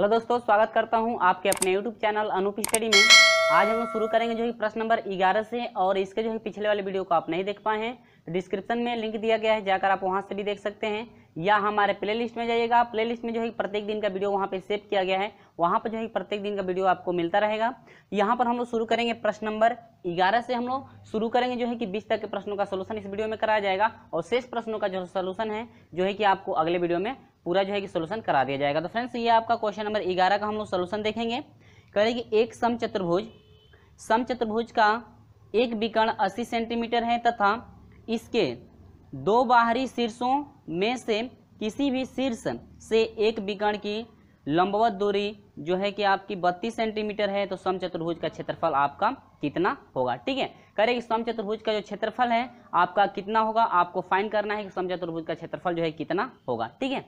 Hello दोस्तों स्वागत करता हूं आपके अपने यूट्यूब चैनल अनूप स्टडी में आज हम लोग शुरू करेंगे जो है प्रश्न नंबर 11 से और इसके जो है पिछले वाले वीडियो को आप नहीं देख पाए हैं तो डिस्क्रिप्शन में लिंक दिया गया है जाकर आप वहां से भी देख सकते हैं या हमारे प्ले में जाइएगा प्ले में जो है प्रत्येक दिन का वीडियो वहाँ पर सेव किया गया है वहाँ पर जो है प्रत्येक दिन का वीडियो आपको मिलता रहेगा यहाँ पर हम लोग शुरू करेंगे प्रश्न नंबर ग्यारह से हम लोग शुरू करेंगे जो है कि बीस तक के प्रश्नों का सोल्यूशन इस वीडियो में कराया जाएगा और शेष प्रश्नों का जो सोल्यूशन है जो है कि आपको अगले वीडियो में पूरा जो है कि सोल्यूशन करा दिया जाएगा तो फ्रेंड्स ये आपका क्वेश्चन नंबर ग्यारह का हम लोग सोल्यूशन देखेंगे कि एक सम चतुर्भुज सम चतुर्भुज का एक विकर्ण 80 सेंटीमीटर है तथा इसके दो बाहरी शीर्षों में से किसी भी शीर्ष से एक विकर्ण की लंबवत दूरी जो है कि आपकी 32 सेंटीमीटर है तो सम चतुर्भुज का क्षेत्रफल आपका कितना होगा ठीक है करेगी सम चतुर्भुज का जो क्षेत्रफल है आपका कितना होगा आपको फाइन करना है कि सम चतुर्भुज का क्षेत्रफल जो है कितना होगा ठीक है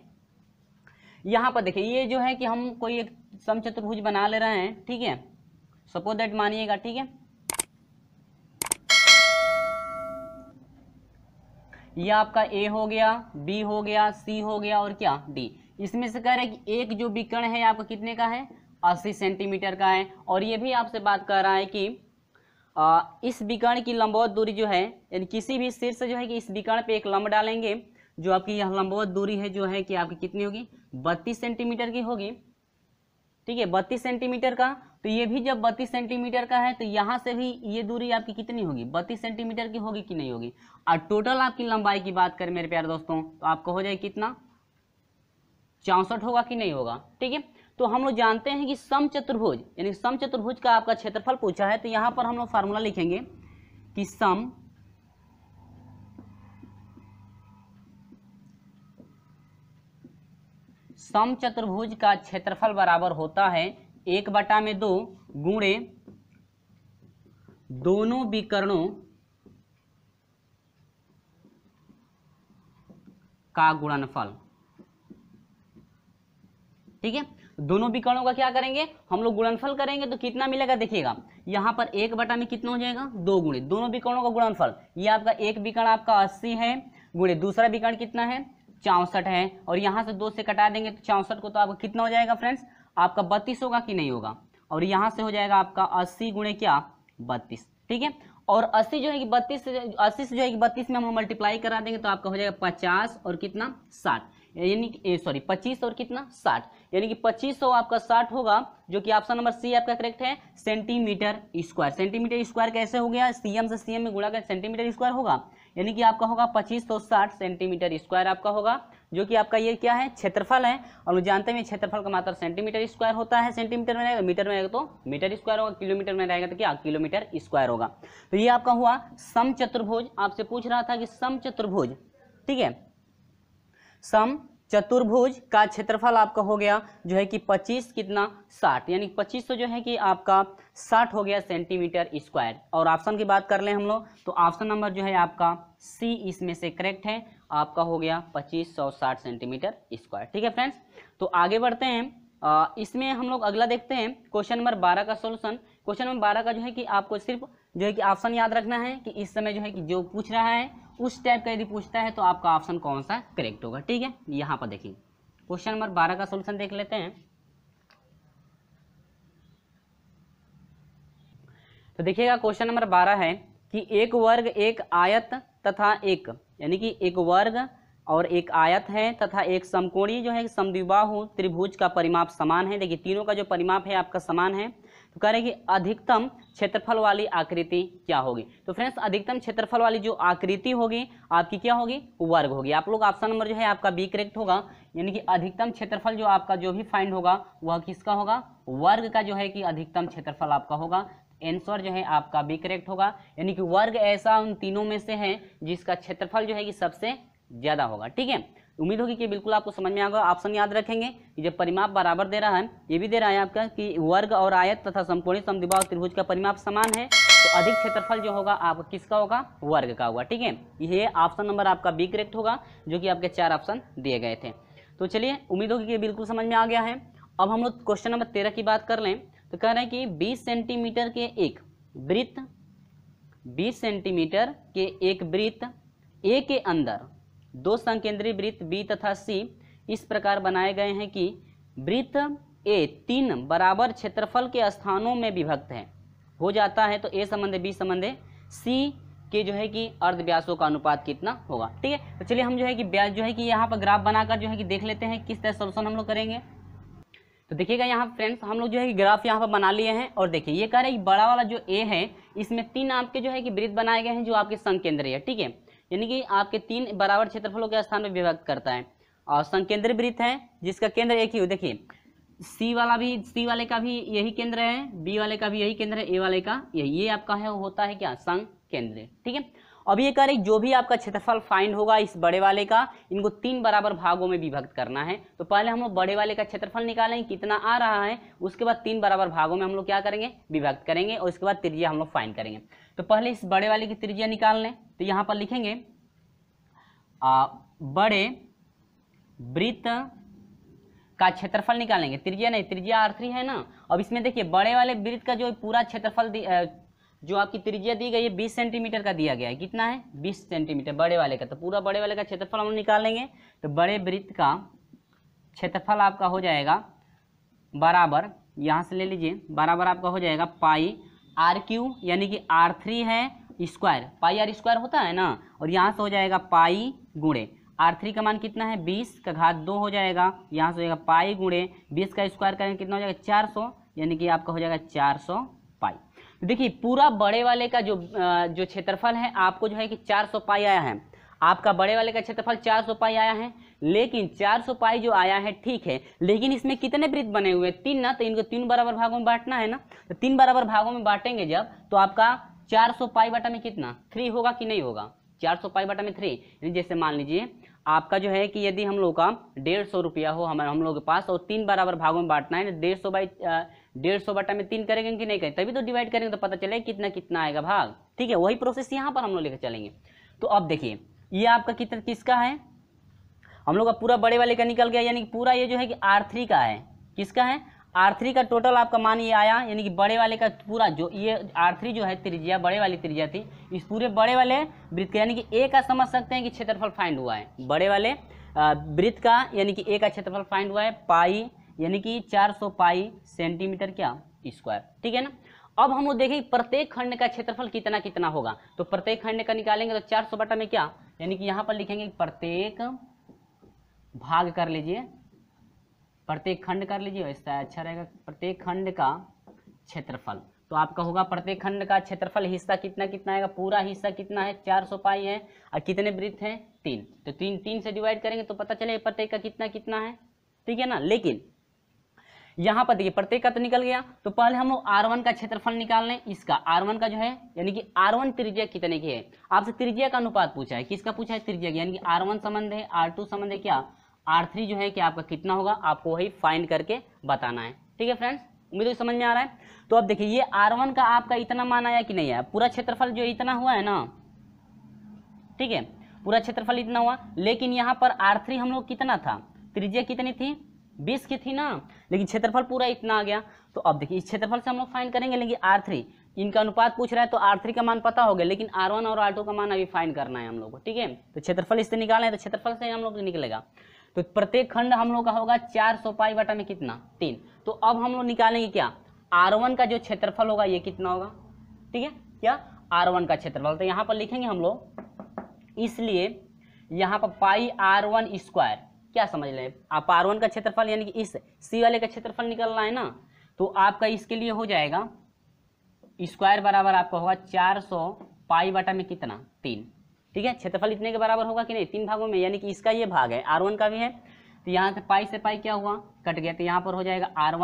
यहाँ पर देखिए ये जो है कि हम कोई एक समचतुर्भुज बना ले रहे हैं ठीक है सपोज दैट मानिएगा ठीक है ये आपका ए हो गया बी हो गया सी हो गया और क्या डी इसमें से कह रहे हैं कि एक जो विकर्ण है आपका कितने का है अस्सी सेंटीमीटर का है और ये भी आपसे बात कर रहा है कि आ, इस विकर्ण की लंबवत दूरी जो है यानी किसी भी सिर से जो है कि इस विकर्ण पे एक लंब डालेंगे जो आपकी यह लंबवत दूरी है जो है कि आपकी कितनी होगी बत्तीस सेंटीमीटर की होगी ठीक है बत्तीस सेंटीमीटर का तो ये भी जब बत्तीस सेंटीमीटर का है तो यहाँ से भी ये दूरी आपकी कितनी होगी बत्तीस सेंटीमीटर की होगी कि नहीं होगी और टोटल आपकी लंबाई की बात करें मेरे प्यारे दोस्तों तो आपको हो जाए कितना चौंसठ होगा कि नहीं होगा ठीक है तो हम लोग जानते हैं कि सम चतुर्भुज यानी सम चतुर्भुज का आपका क्षेत्रफल पूछा है तो यहाँ पर हम लोग फार्मूला लिखेंगे कि सम सम चतुर्भुज का क्षेत्रफल बराबर होता है एक बटा में दो गुणे दोनों विकर्णों का गुणनफल ठीक है दोनों विकर्णों का क्या करेंगे हम लोग गुणनफल करेंगे तो कितना मिलेगा देखिएगा यहां पर एक बटा में कितना हो जाएगा दो गुणे दोनों विकर्णों का गुणनफल ये आपका एक विकर्ण आपका अस्सी है गुणे दूसरा विकर्ण कितना है चौंसठ है और यहाँ से दो से कटा देंगे तो चौंसठ को तो आपका कितना हो जाएगा फ्रेंड्स आपका बत्तीस होगा कि नहीं होगा और यहाँ से हो जाएगा आपका अस्सी गुणे क्या बत्तीस ठीक है और अस्सी जो है कि बत्तीस अस्सी से जो है कि बत्तीस में हम मल्टीप्लाई करा देंगे तो आपका हो जाएगा पचास और कितना साठ यानी सॉरी पच्चीस और कितना साठ यानी कि पच्चीस सौ आपका साठ होगा जो कि ऑप्शन नंबर सी आपका करेक्ट है सेंटीमीटर स्क्वायर सेंटीमीटर स्क्वायर कैसे हो गया सीएम से सीएम में गुणा कर सेंटीमीटर स्क्वायर होगा यानी कि आपका होगा पच्चीस सेंटीमीटर स्क्वायर आपका होगा जो कि आपका ये क्या है क्षेत्रफल है और वो जानते हैं क्षेत्रफल का मात्रा सेंटीमीटर स्क्वायर होता है सेंटीमीटर में रहेगा मीटर में रहेगा तो मीटर स्क्वायर होगा किलोमीटर में रहेगा तो क्या किलोमीटर स्क्वायर होगा तो ये आपका हुआ सम चतुर्भुज आपसे पूछ रहा था कि सम चतुर्भुज ठीक है सम चतुर्भुज का क्षेत्रफल आपका हो गया जो है कि 25 कितना 60 यानी 25 तो जो है कि आपका 60 हो गया सेंटीमीटर स्क्वायर और ऑप्शन की बात कर लें हम लोग तो ऑप्शन नंबर जो है आपका सी इसमें से करेक्ट है आपका हो गया 2560 सेंटीमीटर स्क्वायर ठीक है फ्रेंड्स तो आगे बढ़ते हैं इसमें हम लोग अगला देखते हैं क्वेश्चन नंबर बारह का सोल्यूशन क्वेश्चन नंबर बारह का जो है कि आपको सिर्फ जो है कि ऑप्शन याद रखना है कि इस समय जो है कि जो पूछ रहा है उस टाइप का यदि पूछता है तो आपका ऑप्शन कौन सा करेक्ट होगा ठीक है यहाँ पर देखिए क्वेश्चन नंबर बारह का सोल्यूशन देख लेते हैं तो देखिएगा क्वेश्चन नंबर बारह है कि एक वर्ग एक आयत तथा एक यानी कि एक वर्ग और एक आयत है तथा एक समकोणीय जो है समद्विबाहु त्रिभुज का परिमाप समान है देखिए तीनों का जो परिमाप है आपका समान है तो कह रहे हैं कि अधिकतम क्षेत्रफल वाली आकृति क्या होगी तो फ्रेंड्स अधिकतम क्षेत्रफल वाली जो आकृति होगी आपकी क्या होगी वर्ग होगी आप लोग ऑप्शन नंबर जो है आपका बी करेक्ट होगा यानी कि अधिकतम क्षेत्रफल जो आपका जो भी फाइंड होगा वह किसका होगा वर्ग का जो है कि अधिकतम क्षेत्रफल आपका होगा एंसर जो है आपका बी करेक्ट होगा यानी कि वर्ग ऐसा उन तीनों में से है जिसका क्षेत्रफल जो है कि सबसे ज़्यादा होगा ठीक है उम्मीद होगी कि बिल्कुल आपको समझ में आएगा ऑप्शन याद रखेंगे कि जब परिमाप बराबर दे रहा है ये भी दे रहा है आपका कि वर्ग और आयत तथा समकोणी समद्विभाव त्रिभुज का परिमाप समान है तो अधिक क्षेत्रफल जो होगा आपका किसका होगा वर्ग का होगा ठीक है ये ऑप्शन नंबर आपका बी करेक्ट होगा जो कि आपके चार ऑप्शन दिए गए थे तो चलिए उम्मीद होगी कि बिल्कुल समझ में आ गया है अब हम लोग क्वेश्चन नंबर तेरह की बात कर लें तो कह रहे हैं कि बीस सेंटीमीटर के एक वृत्त बीस सेंटीमीटर के एक वृत्त ए के अंदर दो संकेंद्रीय वृत्त बी तथा सी इस प्रकार बनाए गए हैं कि वृत्त ए तीन बराबर क्षेत्रफल के स्थानों में विभक्त है हो जाता है तो ए संबंध बी संबंध सी के जो है कि अर्धव्यासों का अनुपात कितना होगा ठीक है तो चलिए हम जो है कि ब्याज जो है कि यहाँ पर ग्राफ बनाकर जो है कि देख लेते हैं किस तरह सोल्यूशन हम लोग करेंगे तो देखिएगा यहाँ फ्रेंड्स हम लोग जो है कि ग्राफ यहाँ पर बना लिए हैं और देखिए ये कह रहे हैं कि बड़ा वाला जो ए है इसमें तीन आपके जो है कि वृत्त बनाए गए हैं जो आपके संकेंद्रीय है ठीक है यानी कि आपके तीन बराबर क्षेत्रफलों के स्थान में विभक्त करता है और संकेंद्र वृत्त है जिसका केंद्र एक ही हो देखिए सी वाला भी सी वाले का भी यही केंद्र है बी वाले का भी यही केंद्र है ए वाले का यही ये आपका है होता है क्या संघ केंद्र ठीक है अब ये कह रहे जो भी आपका क्षेत्रफल फाइंड होगा इस बड़े वाले का इनको तीन बराबर भागों में विभक्त करना है तो पहले हम लोग बड़े वाले का क्षेत्रफल निकालेंगे कितना आ रहा है उसके बाद तीन बराबर भागों में हम लोग क्या करेंगे विभक्त करेंगे और उसके बाद त्रिज्या हम लोग फाइंड करेंगे तो पहले इस बड़े वाले की त्रिज्या निकाल लें तो यहाँ पर लिखेंगे आ, बड़े वृत्त का क्षेत्रफल निकालेंगे त्रिज्या नहीं त्रिज्या आर थ्री है ना अब इसमें देखिए बड़े वाले वृत्त का जो पूरा क्षेत्रफल जो आपकी त्रिज्या दी गई है 20 सेंटीमीटर का दिया गया है कितना है 20 सेंटीमीटर बड़े वाले का तो पूरा बड़े वाले का क्षेत्रफल हम निकाल लेंगे तो बड़े वृत्त का क्षेत्रफल आपका हो जाएगा बराबर यहाँ से ले लीजिए बराबर आपका हो जाएगा पाई आर क्यू यानी कि आर थ्री है स्क्वायर पाई आर स्क्वायर होता है ना और यहाँ से हो जाएगा पाई गुणे आर थ्री का मान कितना है बीस का घात दो हो जाएगा यहाँ से हो जाएगा पाई गुणे बीस का स्क्वायर करेंगे कितना हो जाएगा चार सौ यानी कि आपका हो जाएगा चार सौ पाई तो देखिए पूरा बड़े वाले का जो जो क्षेत्रफल है आपको जो है कि चार सौ पाई आया है आपका बड़े वाले का क्षेत्रफल चार सौ पाई आया है लेकिन चार सौ पाई जो आया है ठीक है लेकिन इसमें कितने वृत्त बने हुए हैं तीन ना तो इनको तीन बराबर भागों में बांटना है ना तो तीन बराबर भागों में बांटेंगे जब तो आपका चार सौ पाई बटा में कितना थ्री होगा कि नहीं होगा चार सौ पाई बटा में थ्री जैसे मान लीजिए आपका जो है कि यदि हम लोग का डेढ़ सौ रुपया हो हमारे हम लोग के पास और तीन बराबर भागों में बांटना है डेढ़ सौ बाई डेढ़ सौ बटा में तीन करेंगे कि नहीं करेंगे तभी तो डिवाइड करेंगे तो पता चलेगा कितना कितना आएगा भाग ठीक है वही प्रोसेस यहाँ पर हम लोग लेकर चलेंगे तो अब देखिए ये आपका कितना किसका है हम लोग का पूरा बड़े वाले का निकल गया यानी कि पूरा ये जो है कि आर थ्री का है किसका है आर थ्री का टोटल आपका मान ये आया यानी कि बड़े वाले का पूरा जो ये आर थ्री जो है त्रिज्या बड़े वाली त्रिज्या थी इस पूरे बड़े वाले वृत्त का यानी कि ए का समझ सकते हैं कि क्षेत्रफल फाइंड हुआ है बड़े वाले वृत्त का यानी कि ए का क्षेत्रफल फाइंड हुआ है पाई यानी कि 400 पाई सेंटीमीटर क्या स्क्वायर ठीक है ना अब हम लोग देखेंगे प्रत्येक खंड का क्षेत्रफल कितना कितना होगा तो प्रत्येक खंड का निकालेंगे तो 400 बटा में क्या यानी कि यहाँ पर लिखेंगे प्रत्येक भाग कर लीजिए प्रत्येक खंड कर लीजिए वैसा अच्छा रहेगा प्रत्येक खंड का क्षेत्रफल तो आपका होगा प्रत्येक खंड का क्षेत्रफल हिस्सा कितना कितना आएगा पूरा हिस्सा कितना है चार सौ पाई है और कितने वृत्त हैं तीन तो तीन तीन से डिवाइड करेंगे तो पता चलेगा प्रत्येक का कितना कितना है ठीक है ना लेकिन यहाँ पर देखिए प्रत्येक का तो निकल गया तो पहले हम लोग आर वन का क्षेत्रफल निकाल लें इसका आर वन का जो है यानी कि आर वन त्रिज्या कितने की है आपसे त्रिज्या का अनुपात पूछा है किसका पूछा है त्रिज्या यानी कि आर वन संबंध है आर टू संबंध है क्या आर थ्री जो है कि आपका कितना होगा आपको वही फाइंड करके बताना है ठीक है फ्रेंड्स उम्मीद है समझ में आ रहा है तो अब देखिए ये आर वन का आपका इतना मान आया कि नहीं आया पूरा क्षेत्रफल जो इतना हुआ है ना ठीक है पूरा क्षेत्रफल इतना हुआ लेकिन यहाँ पर आर थ्री हम लोग कितना था त्रिज्या कितनी थी बीस की थी ना लेकिन क्षेत्रफल पूरा इतना आ गया तो अब देखिए इस क्षेत्रफल से हम लोग फाइन करेंगे लेकिन आर थ्री इनका अनुपात पूछ रहा है तो आर थ्री का मान पता हो गया लेकिन आर वन और आर टू का मान अभी फाइन करना है हम लोग को ठीक है तो क्षेत्रफल इससे निकालना है तो क्षेत्रफल से हम लोग निकलेगा तो प्रत्येक खंड हम लोग का होगा चार सौ पाई बटा में कितना तीन तो अब हम लोग निकालेंगे क्या आर वन का जो क्षेत्रफल होगा ये कितना होगा ठीक है क्या आर वन का क्षेत्रफल तो यहाँ पर लिखेंगे हम लोग इसलिए यहाँ पर पाई आर वन स्क्वायर क्या समझ लें आप आर वन का क्षेत्रफल यानी कि इस सी वाले का क्षेत्रफल निकलना है ना तो आपका इसके लिए हो जाएगा स्क्वायर बराबर आपका होगा चार सौ पाई बटा में कितना तीन ठीक है क्षेत्रफल इतने के बराबर होगा कि नहीं तीन भागों में यानी कि इसका ये भाग है आर वन का भी है तो यहाँ से पाई से पाई क्या हुआ कट गया तो यहाँ पर हो जाएगा आर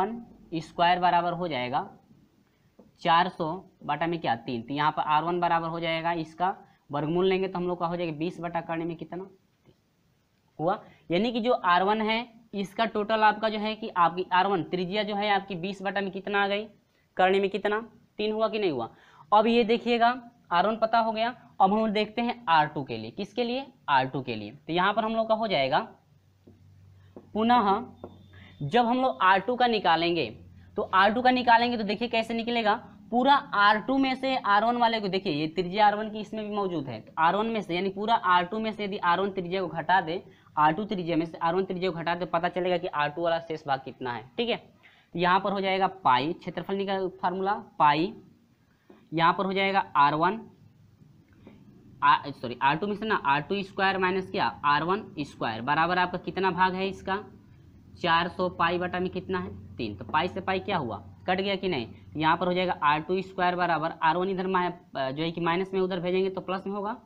स्क्वायर बराबर हो जाएगा चार सौ बाटा में क्या तीन तो यहाँ पर आर वन बराबर हो जाएगा इसका वर्गमूल लेंगे तो हम लोग का हो जाएगा बीस बटा करने में कितना हुआ यानी कि जो आर वन है इसका टोटल आपका जो है कि आपकी आर वन त्रिज्या जो है आपकी बीस बटा में कितना आ गई करने में कितना तीन हुआ कि नहीं हुआ अब ये देखिएगा आर वन पता हो गया अब हम देखते हैं आर टू के लिए किसके लिए आर टू के लिए तो यहाँ पर हम लोग का हो जाएगा पुनः जब हम लोग आर टू का निकालेंगे तो आर टू का निकालेंगे तो देखिए कैसे निकलेगा पूरा आर टू में से आर वन वाले को देखिए ये त्रिज्या आर वन की इसमें भी मौजूद है तो आर वन में से यानी पूरा आर टू में से यदि आर वन त्रिज्या को घटा दे आर टू त्रिज्या में से आर वन त्रिज्या को घटा दे तो पता चलेगा कि आर टू वाला शेष भाग कितना है ठीक है तो यहाँ पर हो जाएगा पाई क्षेत्रफल निकाल फार्मूला पाई यहाँ पर हो जाएगा R one sorry R two में से ना आर टू स्क्वायर माइनस क्या आर वन स्क्वायर बराबर आपका कितना भाग है इसका चार सौ पाई बटा में कितना है तीन तो पाई से पाई क्या हुआ कट गया कि नहीं यहाँ पर हो जाएगा आर टू स्क्वायर बराबर आर वन इधर जो है कि माइनस में उधर भेजेंगे तो प्लस में होगा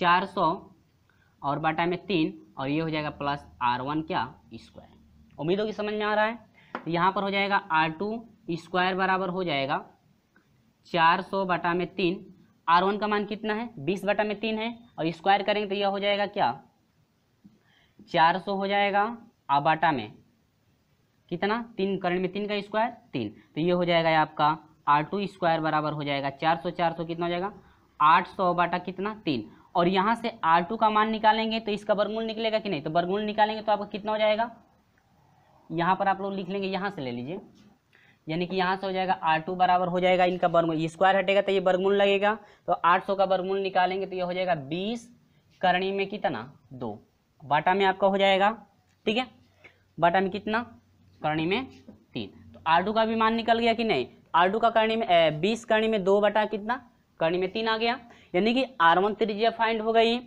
चार सौ और बाटा में तीन और ये हो जाएगा प्लस आर वन क्या स्क्वायर उम्मीदों की समझ में आ रहा है तो यहाँ पर हो जाएगा आर टू स्क्वायर बराबर हो जाएगा चार सौ बटा में तीन आर वन का मान कितना है बीस बटा में तीन है और स्क्वायर करेंगे तो यह हो जाएगा क्या चार सौ हो जाएगा आ बाटा में कितना तीन करण में तीन का स्क्वायर तीन तो ये हो जाएगा आपका आर टू स्क्वायर बराबर हो जाएगा चार सौ चार सौ कितना हो जाएगा आठ सौ बाटा कितना तीन और यहाँ से आर टू का मान निकालेंगे तो इसका वर्गमूल निकलेगा कि नहीं तो वर्गमूल निकालेंगे तो आपका कितना हो जाएगा यहाँ पर आप लोग लिख लेंगे यहाँ से ले लीजिए यानी कि यहाँ से हो जाएगा आर टू बराबर हो जाएगा इनका वर्गमूल स्क्वायर हटेगा तो ये वर्गमूल लगेगा तो आठ सौ का वर्गमूल निकालेंगे तो ये हो जाएगा बीस करणी में कितना दो बाटा में आपका हो जाएगा ठीक है बाटा में कितना करणी में तीन तो आर का भी मान निकल गया कि नहीं आर का करणी में बीस करणी में दो बटा कितना करणी में तीन आ गया यानी कि आर वन त्रिज्या फाइंड हो गई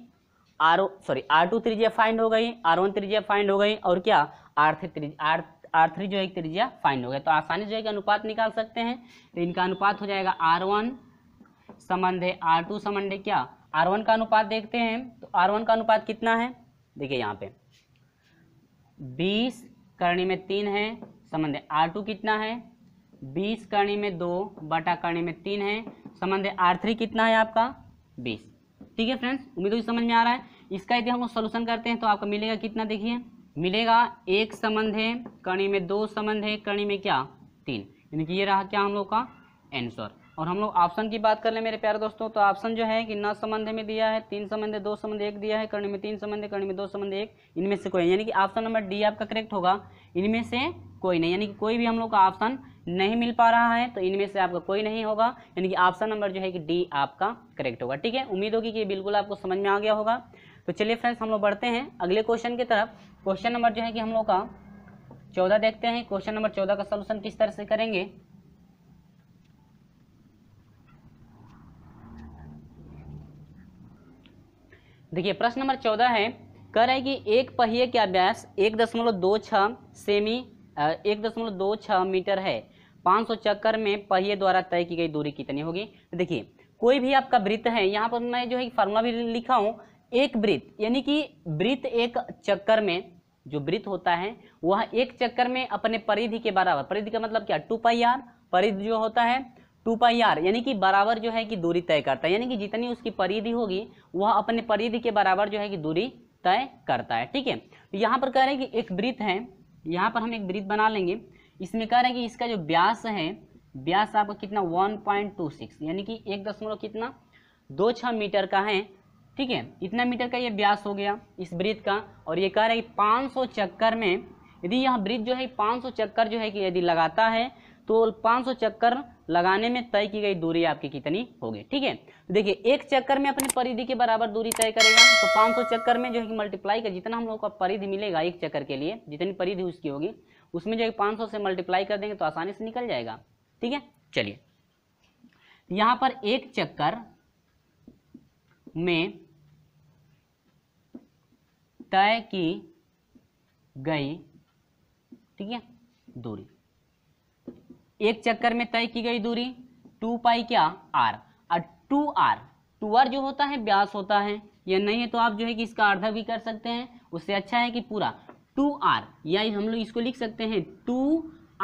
आर सॉरी आर टू त्रिज्या फाइंड हो गई आर वन त्रिज्या फाइंड हो गई और क्या आर थ्री त्रिज्या आर आर थ्री जो है त्रिज्या फाइंड हो गया तो आसानी जो है कि अनुपात निकाल सकते हैं तो इनका अनुपात हो जाएगा आर वन संबंध है आर टू संबंध है क्या आर वन का अनुपात देखते हैं तो आर वन का अनुपात कितना है देखिए यहाँ पे बीस करणी में तीन है संबंध है आर टू कितना है बीस करणी में दो बटा करणी में तीन है संबंध है आर थ्री कितना है आपका बीस ठीक है फ्रेंड्स उम्मीद हो समझ में आ रहा है इसका यदि हम लोग सोल्यूशन करते हैं तो आपको मिलेगा कितना देखिए मिलेगा एक संबंध है कणी में दो संबंध है कणी में क्या तीन यानी कि ये रहा क्या हम लोग का एंसर और हम लोग ऑप्शन की बात कर ले मेरे प्यारे दोस्तों तो ऑप्शन जो है कि न संबंध में दिया है तीन संबंध है दो संबंध एक दिया है कर्णी में तीन संबंध है कर्णी में दो संबंध एक इनमें से कोई यानी कि ऑप्शन नंबर डी आपका करेक्ट होगा इनमें से कोई नहीं यानी कि कोई भी हम लोग का ऑप्शन नहीं मिल पा रहा है तो इनमें से आपका कोई नहीं होगा यानी कि ऑप्शन नंबर जो है कि डी आपका करेक्ट होगा ठीक है उम्मीद होगी कि बिल्कुल आपको समझ में आ गया होगा तो चलिए फ्रेंड्स हम लोग बढ़ते हैं अगले क्वेश्चन की तरफ क्वेश्चन नंबर जो है कि हम लोग का चौदह देखते हैं क्वेश्चन नंबर चौदह का सोल्यूशन किस तरह से करेंगे देखिए प्रश्न नंबर चौदह है कह रहे हैं कि एक पहिए का व्यास एक दशमलव दो छः सेमी एक दशमलव दो छः मीटर है 500 चक्कर में पहिए द्वारा तय की गई दूरी कितनी होगी देखिए कोई भी आपका वृत्त है यहाँ पर मैं जो है फार्मूला भी लिखा हूँ एक वृत्त यानी कि वृत्त एक चक्कर में जो वृत्त होता है वह एक चक्कर में अपने परिधि के बराबर परिधि का मतलब क्या टू पाई आर परिधि जो होता है टू पाई आर यानी कि बराबर जो है कि दूरी तय करता है यानी कि जितनी उसकी परिधि होगी वह अपने परिधि के बराबर जो है कि दूरी तय करता है ठीक है तो यहाँ पर कह रहे हैं कि एक वृत्त है यहाँ पर हम एक वृत्त बना लेंगे इसमें कह रहे हैं कि इसका जो व्यास है व्यास आपका कितना सिक्स यानी कि एक दशमलव कितना दो छः मीटर का है ठीक है इतना मीटर का ये व्यास हो गया इस ब्रिज का और ये कह रहा है पाँच सौ चक्कर में यदि यह ब्रिज जो है पाँच सौ चक्कर जो है कि यदि लगाता है तो पाँच सौ चक्कर लगाने में तय की गई दूरी आपकी कितनी होगी ठीक है तो देखिए एक चक्कर में अपने परिधि के बराबर दूरी तय करेगा तो सौ चक्कर में जो है कि मल्टीप्लाई कर जितना हम लोग का परिधि मिलेगा एक चक्कर के लिए जितनी परिधि उसकी होगी उसमें जो है पाँच से मल्टीप्लाई कर देंगे तो आसानी से निकल जाएगा ठीक है चलिए यहाँ पर एक चक्कर में तय की गई ठीक है दूरी एक चक्कर में तय की गई दूरी टू पाई क्या आर और टू आर टू आर जो होता है ब्यास होता है या नहीं है तो आप जो है कि इसका अर्धा भी कर सकते हैं उससे अच्छा है कि पूरा टू आर या हम लोग इसको लिख सकते हैं टू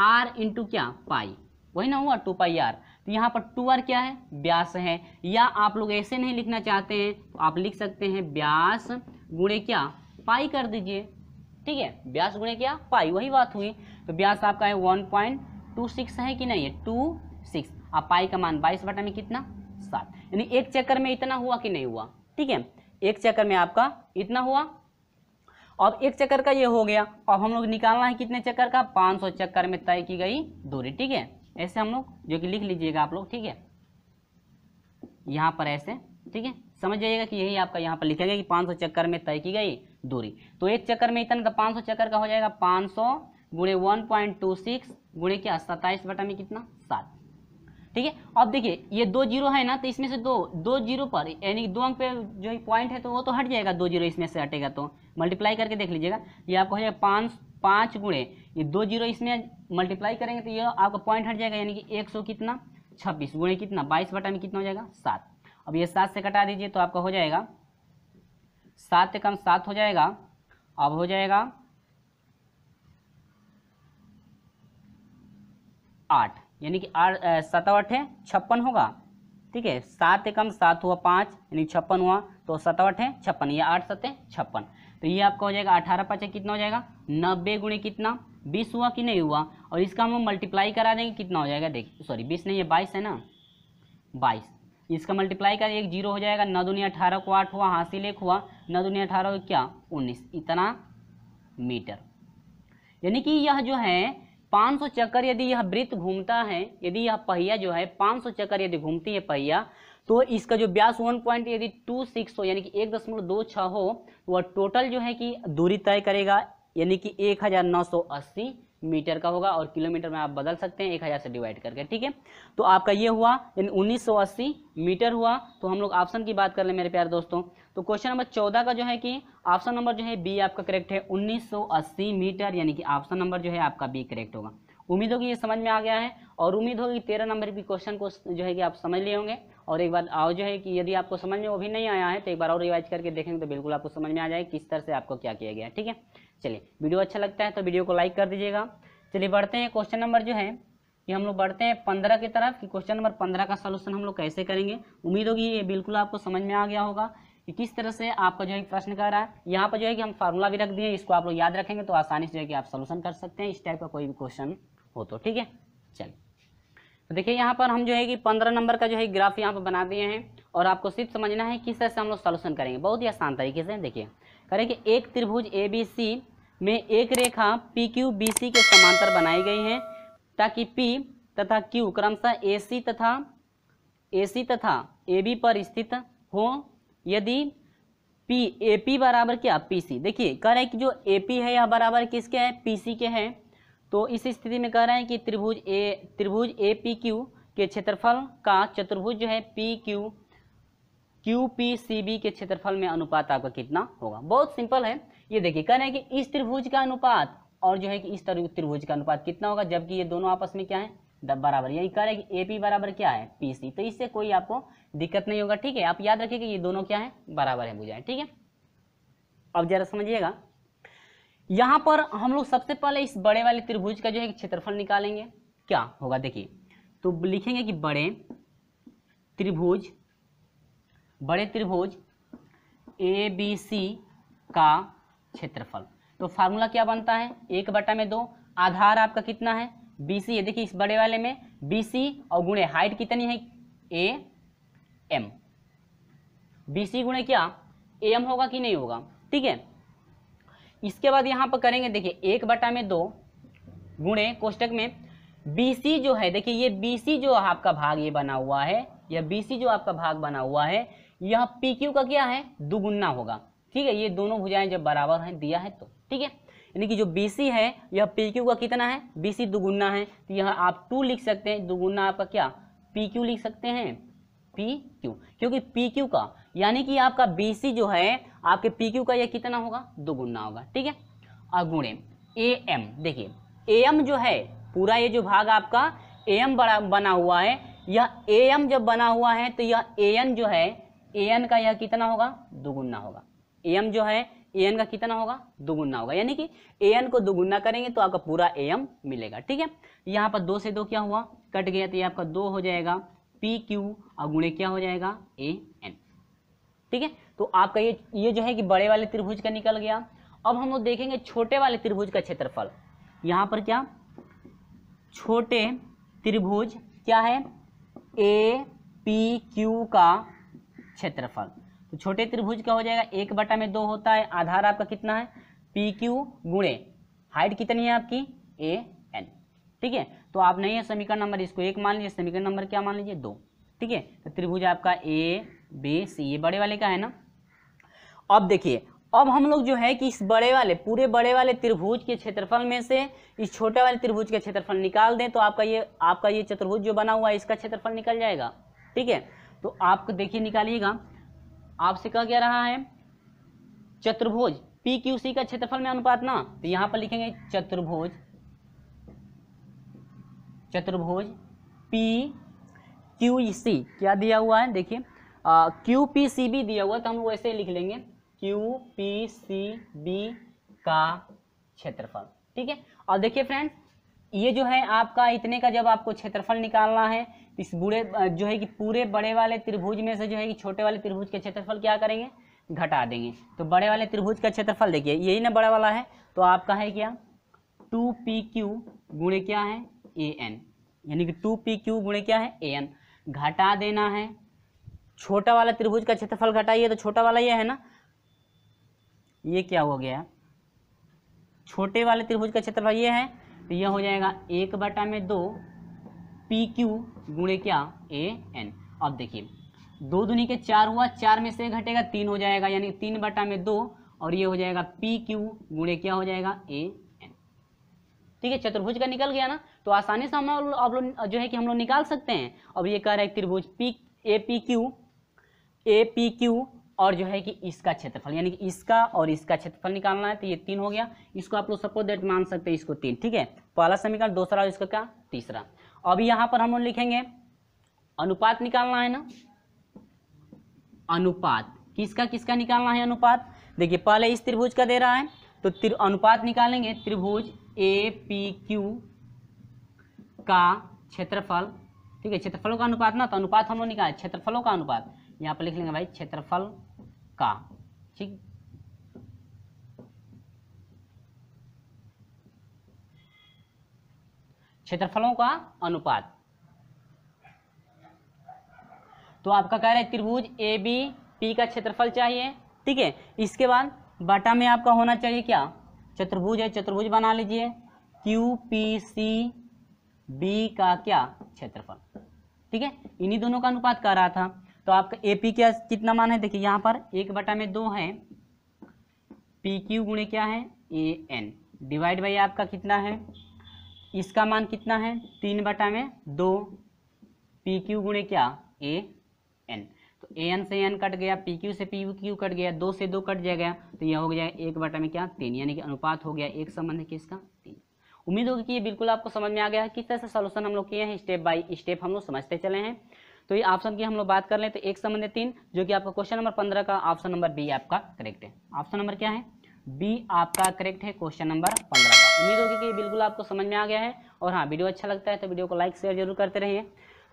आर इंटू क्या पाई वही ना हुआ टू पाई आर तो यहाँ पर टू आर क्या है ब्यास है या आप लोग ऐसे नहीं लिखना चाहते हैं तो आप लिख सकते हैं ब्यास गुणे क्या पाई कर दीजिए ठीक है ब्यास गुणे क्या पाई वही बात हुई तो ब्यास आपका है वन पॉइंट टू सिक्स है कि नहीं है टू सिक्स आप पाई का मान बाईस बटा में कितना सात यानी एक चक्कर में इतना हुआ कि नहीं हुआ ठीक है एक चक्कर में आपका इतना हुआ अब एक चक्कर का ये हो गया अब हम लोग निकालना है कितने चक्कर का सौ चक्कर में तय की गई दूरी ठीक है ऐसे हम लोग जो कि लिख लीजिएगा आप लोग ठीक है यहाँ पर ऐसे ठीक है समझ जाइएगा कि यही आपका यहाँ पर लिखेगा कि 500 चक्कर में तय की गई दूरी तो एक चक्कर में इतना तो 500 चक्कर का हो जाएगा 500 सौ गुणे वन पॉइंट टू सिक्स गुणे क्या सत्ताईस बटा में कितना सात ठीक है अब देखिए ये दो जीरो है ना तो इसमें से दो दो जीरो पर यानी दो अंक पे जो पॉइंट है तो वो तो हट जाएगा दो जीरो इसमें से हटेगा तो मल्टीप्लाई करके देख लीजिएगा ये आपको हो जाएगा पाँच पाँच गुणे ये दो जीरो इसमें मल्टीप्लाई करेंगे तो ये आपका पॉइंट हट जाएगा यानी कि एक सौ कितना छब्बीस गुणे कितना बाईस बटा में कितना हो जाएगा सात अब ये सात से कटा दीजिए तो आपका हो जाएगा सात एकम सात हो जाएगा अब हो जाएगा आठ यानी कि आठ सात अठे छप्पन होगा ठीक है सात एकम सात हुआ पाँच यानी छप्पन हुआ तो सतावट है छप्पन ये आठ सत्य छप्पन तो ये आपका हो जाएगा अठारह पाँच कितना हो जाएगा नब्बे गुणे कितना बीस हुआ कि नहीं हुआ और इसका हम मल्टीप्लाई करा देंगे कितना हो जाएगा देखिए सॉरी बीस नहीं है बाईस है ना बाईस इसका मल्टीप्लाई कर एक जीरो हो जाएगा नौ दुनिया अठारह को आठ हुआ हासिल एक हुआ नौ दुनिया अठारह क्या उन्नीस इतना मीटर यानी कि यह जो है 500 चक्कर यदि यह वृत्त घूमता है यदि यह पहिया जो है 500 चक्कर यदि घूमती है पहिया तो इसका जो ब्यास वन पॉइंट यदि टू सिक्स हो यानी कि एक दशमलव दो छः हो तो वह टोटल जो है कि दूरी तय करेगा यानी कि एक हज़ार नौ सौ अस्सी मीटर का होगा और किलोमीटर में आप बदल सकते हैं एक हज़ार से डिवाइड करके ठीक है तो आपका ये हुआ यानी अस्सी मीटर हुआ तो हम लोग ऑप्शन की बात कर लें मेरे प्यार दोस्तों तो क्वेश्चन नंबर चौदह का जो है कि ऑप्शन नंबर जो है बी आपका करेक्ट है 1980 मीटर यानी कि ऑप्शन नंबर जो है आपका बी करेक्ट होगा उम्मीद होगी ये समझ में आ गया है और उम्मीद होगी तेरह नंबर की क्वेश्चन को जो है कि आप समझ लिए होंगे और एक बार और जो है कि यदि आपको समझ में वो भी नहीं आया है तो एक बार और रिवाइज करके देखेंगे तो बिल्कुल आपको समझ में आ जाएगा किस तरह से आपको क्या किया गया ठीक है चलिए वीडियो अच्छा लगता है तो वीडियो को लाइक कर दीजिएगा चलिए बढ़ते हैं क्वेश्चन नंबर जो है ये हम लोग बढ़ते हैं पंद्रह की तरफ कि क्वेश्चन नंबर पंद्रह का सोल्यूशन हम लोग कैसे करेंगे उम्मीद होगी ये बिल्कुल आपको समझ में आ गया होगा कि किस तरह से आपका जो है प्रश्न कर रहा है यहाँ पर जो है कि हम फार्मूला भी रख दिए इसको आप लोग याद रखेंगे तो आसानी से जो है कि आप सोल्यूशन कर सकते हैं इस टाइप का कोई भी क्वेश्चन हो तो ठीक है चलिए तो देखिए यहाँ पर हम जो है कि पंद्रह नंबर का जो है ग्राफ यहाँ पर बना दिए हैं और आपको सिर्फ समझना है किस तरह से हम लोग सोल्यूशन करेंगे बहुत ही आसान तरीके से देखिए करें कि एक त्रिभुज ए बी सी में एक रेखा पी क्यू बी सी के समांतर बनाई गई है ताकि P तथा Q क्रमशः ए सी तथा ए सी तथा ए बी पर स्थित हो यदि P पी बराबर क्या पी सी देखिए कह रहे हैं कि जो ए पी है यह बराबर किसके हैं पी सी के है तो इस स्थिति में कह रहे हैं कि त्रिभुज ए त्रिभुज ए पी क्यू के क्षेत्रफल का चतुर्भुज जो है P Q Q P C B के क्षेत्रफल में अनुपात आपका कितना होगा बहुत सिंपल है ये देखिए कह रहे हैं कि इस त्रिभुज का अनुपात और जो है कि इस त्रिभुज का अनुपात कितना होगा जबकि ये दोनों आपस में क्या है बराबर यही कह रहे हैं कि ए पी बराबर क्या है पी सी तो इससे कोई आपको दिक्कत नहीं होगा ठीक है आप याद रखिए कि ये दोनों क्या है बराबर है बुझाएं ठीक है अब जरा समझिएगा यहाँ पर हम लोग सबसे पहले इस बड़े वाले त्रिभुज का जो है क्षेत्रफल निकालेंगे क्या होगा देखिए तो लिखेंगे कि बड़े त्रिभुज बड़े त्रिभुज ए बी सी का क्षेत्रफल तो फार्मूला क्या बनता है एक बटा में दो आधार आपका कितना है बी सी ये देखिए इस बड़े वाले में बी सी और गुणे हाइट कितनी है ए एम बी सी गुणे क्या ए एम होगा कि नहीं होगा ठीक है इसके बाद यहाँ पर करेंगे देखिए एक बटा में दो गुणे कोष्टक में बी सी जो है देखिए ये बी सी जो आपका भाग ये बना हुआ है या बी सी जो आपका भाग बना हुआ है यह पी क्यू का क्या है दुगुना होगा ठीक है ये दोनों भुजाएं जब बराबर हैं दिया है तो ठीक है यानी कि जो बी सी है यह पी क्यू का कितना है बी सी दुगुना है तो यहाँ आप टू लिख सकते हैं दुगुना आपका क्या पी क्यू लिख सकते हैं पी क्यू क्योंकि पी क्यू का यानी कि आपका बी सी जो है आपके पी क्यू का यह कितना होगा दुगुना होगा ठीक है अगुणे गुणे ए एम देखिए ए एम जो है पूरा ये जो भाग आपका ए एम बड़ा बना हुआ है यह ए एम जब बना हुआ है तो यह ए एन जो है ए एन का यह कितना होगा दुगुना होगा ए एम जो है ए एन का कितना होगा दुगुना होगा यानी कि ए एन को दुगुना करेंगे तो आपका पूरा ए एम मिलेगा ठीक है यहाँ पर दो से दो क्या हुआ कट गया तो ये आपका दो हो जाएगा पी क्यू और गुणे क्या हो जाएगा ए एन ठीक है तो आपका ये ये जो है कि बड़े वाले त्रिभुज का निकल गया अब हम लोग देखेंगे छोटे वाले त्रिभुज का क्षेत्रफल यहाँ पर क्या छोटे त्रिभुज क्या है ए पी क्यू का क्षेत्रफल तो छोटे त्रिभुज का हो जाएगा एक बटा में दो होता है आधार आपका कितना है पी क्यू गुणे हाइट कितनी है आपकी ए एन ठीक है तो आप नहीं है समीकरण नंबर इसको एक मान लीजिए समीकरण नंबर क्या मान लीजिए दो ठीक है तो त्रिभुज आपका ए बी सी ये बड़े वाले का है ना अब देखिए अब हम लोग जो है कि इस बड़े वाले पूरे बड़े वाले त्रिभुज के क्षेत्रफल में से इस छोटे वाले त्रिभुज का क्षेत्रफल निकाल दें तो आपका ये आपका ये चतुर्भुज जो बना हुआ है इसका क्षेत्रफल निकल जाएगा ठीक है तो आप देखिए निकालिएगा आपसे कह क्या रहा है चतुर्भुज पी क्यू सी का क्षेत्रफल में अनुपात ना तो यहां पर लिखेंगे चतुर्भुज चतुर्भुज पी क्यू सी क्या दिया हुआ है देखिए क्यू पी सी बी दिया हुआ तो हम वैसे लिख लेंगे क्यू पी सी बी का क्षेत्रफल ठीक है और देखिए फ्रेंड ये जो है आपका इतने का जब आपको क्षेत्रफल निकालना है इस बूढ़े हम्म। जो है कि पूरे बड़े वाले त्रिभुज में से जो है कि छोटे वाले त्रिभुज के क्षेत्रफल क्या करेंगे घटा देंगे तो बड़े वाले त्रिभुज का क्षेत्रफल देखिए यही ना बड़ा वाला है तो आपका है क्या टू पी क्यू गुणे क्या है ए एन यानी कि टू पी क्यू गुणे क्या है ए एन घटा देना है छोटा वाला त्रिभुज का क्षेत्रफल घटाइए तो छोटा वाला ये है ना ये क्या हो गया छोटे वाले त्रिभुज का क्षेत्रफल ये है तो यह हो जाएगा एक बटा में दो पी क्यू गुणे क्या ए एन अब देखिए दो दुनी के चार हुआ चार में से घटेगा तीन हो जाएगा यानी तीन बटा में दो और ये हो जाएगा पी क्यू गुणे क्या हो जाएगा ए एन ठीक है चतुर्भुज का निकल गया ना तो आसानी से हम आप लोग जो है कि हम लोग निकाल सकते हैं अब ये कह रहा है त्रिभुज P A P Q A P Q और जो है कि इसका क्षेत्रफल यानी कि इसका और इसका क्षेत्रफल निकालना है तो ये तीन हो गया इसको आप लोग सबको डेट मान सकते हैं इसको तीन ठीक है पहला समीकरण दूसरा और इसका क्या तीसरा अभी यहां पर हम लोग लिखेंगे अनुपात निकालना है ना अनुपात किसका किसका निकालना है अनुपात देखिए पहले इस त्रिभुज का दे रहा है तो त्रि अनुपात निकालेंगे त्रिभुज ए पी क्यू का क्षेत्रफल ठीक है क्षेत्रफलों का अनुपात ना तो अनुपात हम लोग निकाले क्षेत्रफलों का अनुपात यहाँ पर लिख लेंगे भाई क्षेत्रफल का ठीक क्षेत्रफलों का अनुपात तो आपका कह रहा है त्रिभुज ए बी पी का क्षेत्रफल चाहिए ठीक है इसके बाद बटा में आपका होना चाहिए क्या चतुर्भुज है चतुर्भुज बना लीजिए क्यू पी सी बी का क्या क्षेत्रफल ठीक है इन्हीं दोनों का अनुपात कर रहा था तो आपका ए पी क्या कितना मान है देखिए यहाँ पर एक बटा में दो है पी क्यू गुणे क्या है ए एन डिवाइड बाई आपका कितना है इसका मान कितना है तीन बटा में दो पी क्यू गुणे क्या ए एन तो ए एन से एन कट गया पी क्यू से पी क्यू कट गया दो से दो कट जाएगा तो यह हो गया एक बटा में क्या तीन यानी कि अनुपात हो गया एक संबंध है किसका तीन उम्मीद होगी कि ये बिल्कुल आपको समझ में आ गया है किस तरह से सोल्यूशन हम लोग किए हैं स्टेप बाई स्टेप हम लोग समझते चले हैं तो ये ऑप्शन की हम लोग बात कर लें तो एक संबंध है तीन जो कि आपका क्वेश्चन नंबर पंद्रह का ऑप्शन नंबर बी आपका करेक्ट है ऑप्शन नंबर क्या है बी आपका करेक्ट है क्वेश्चन नंबर पंद्रह उम्मीद होगी कि बिल्कुल आपको समझ में आ गया है और हाँ वीडियो अच्छा लगता है तो वीडियो को लाइक शेयर जरूर करते रहिए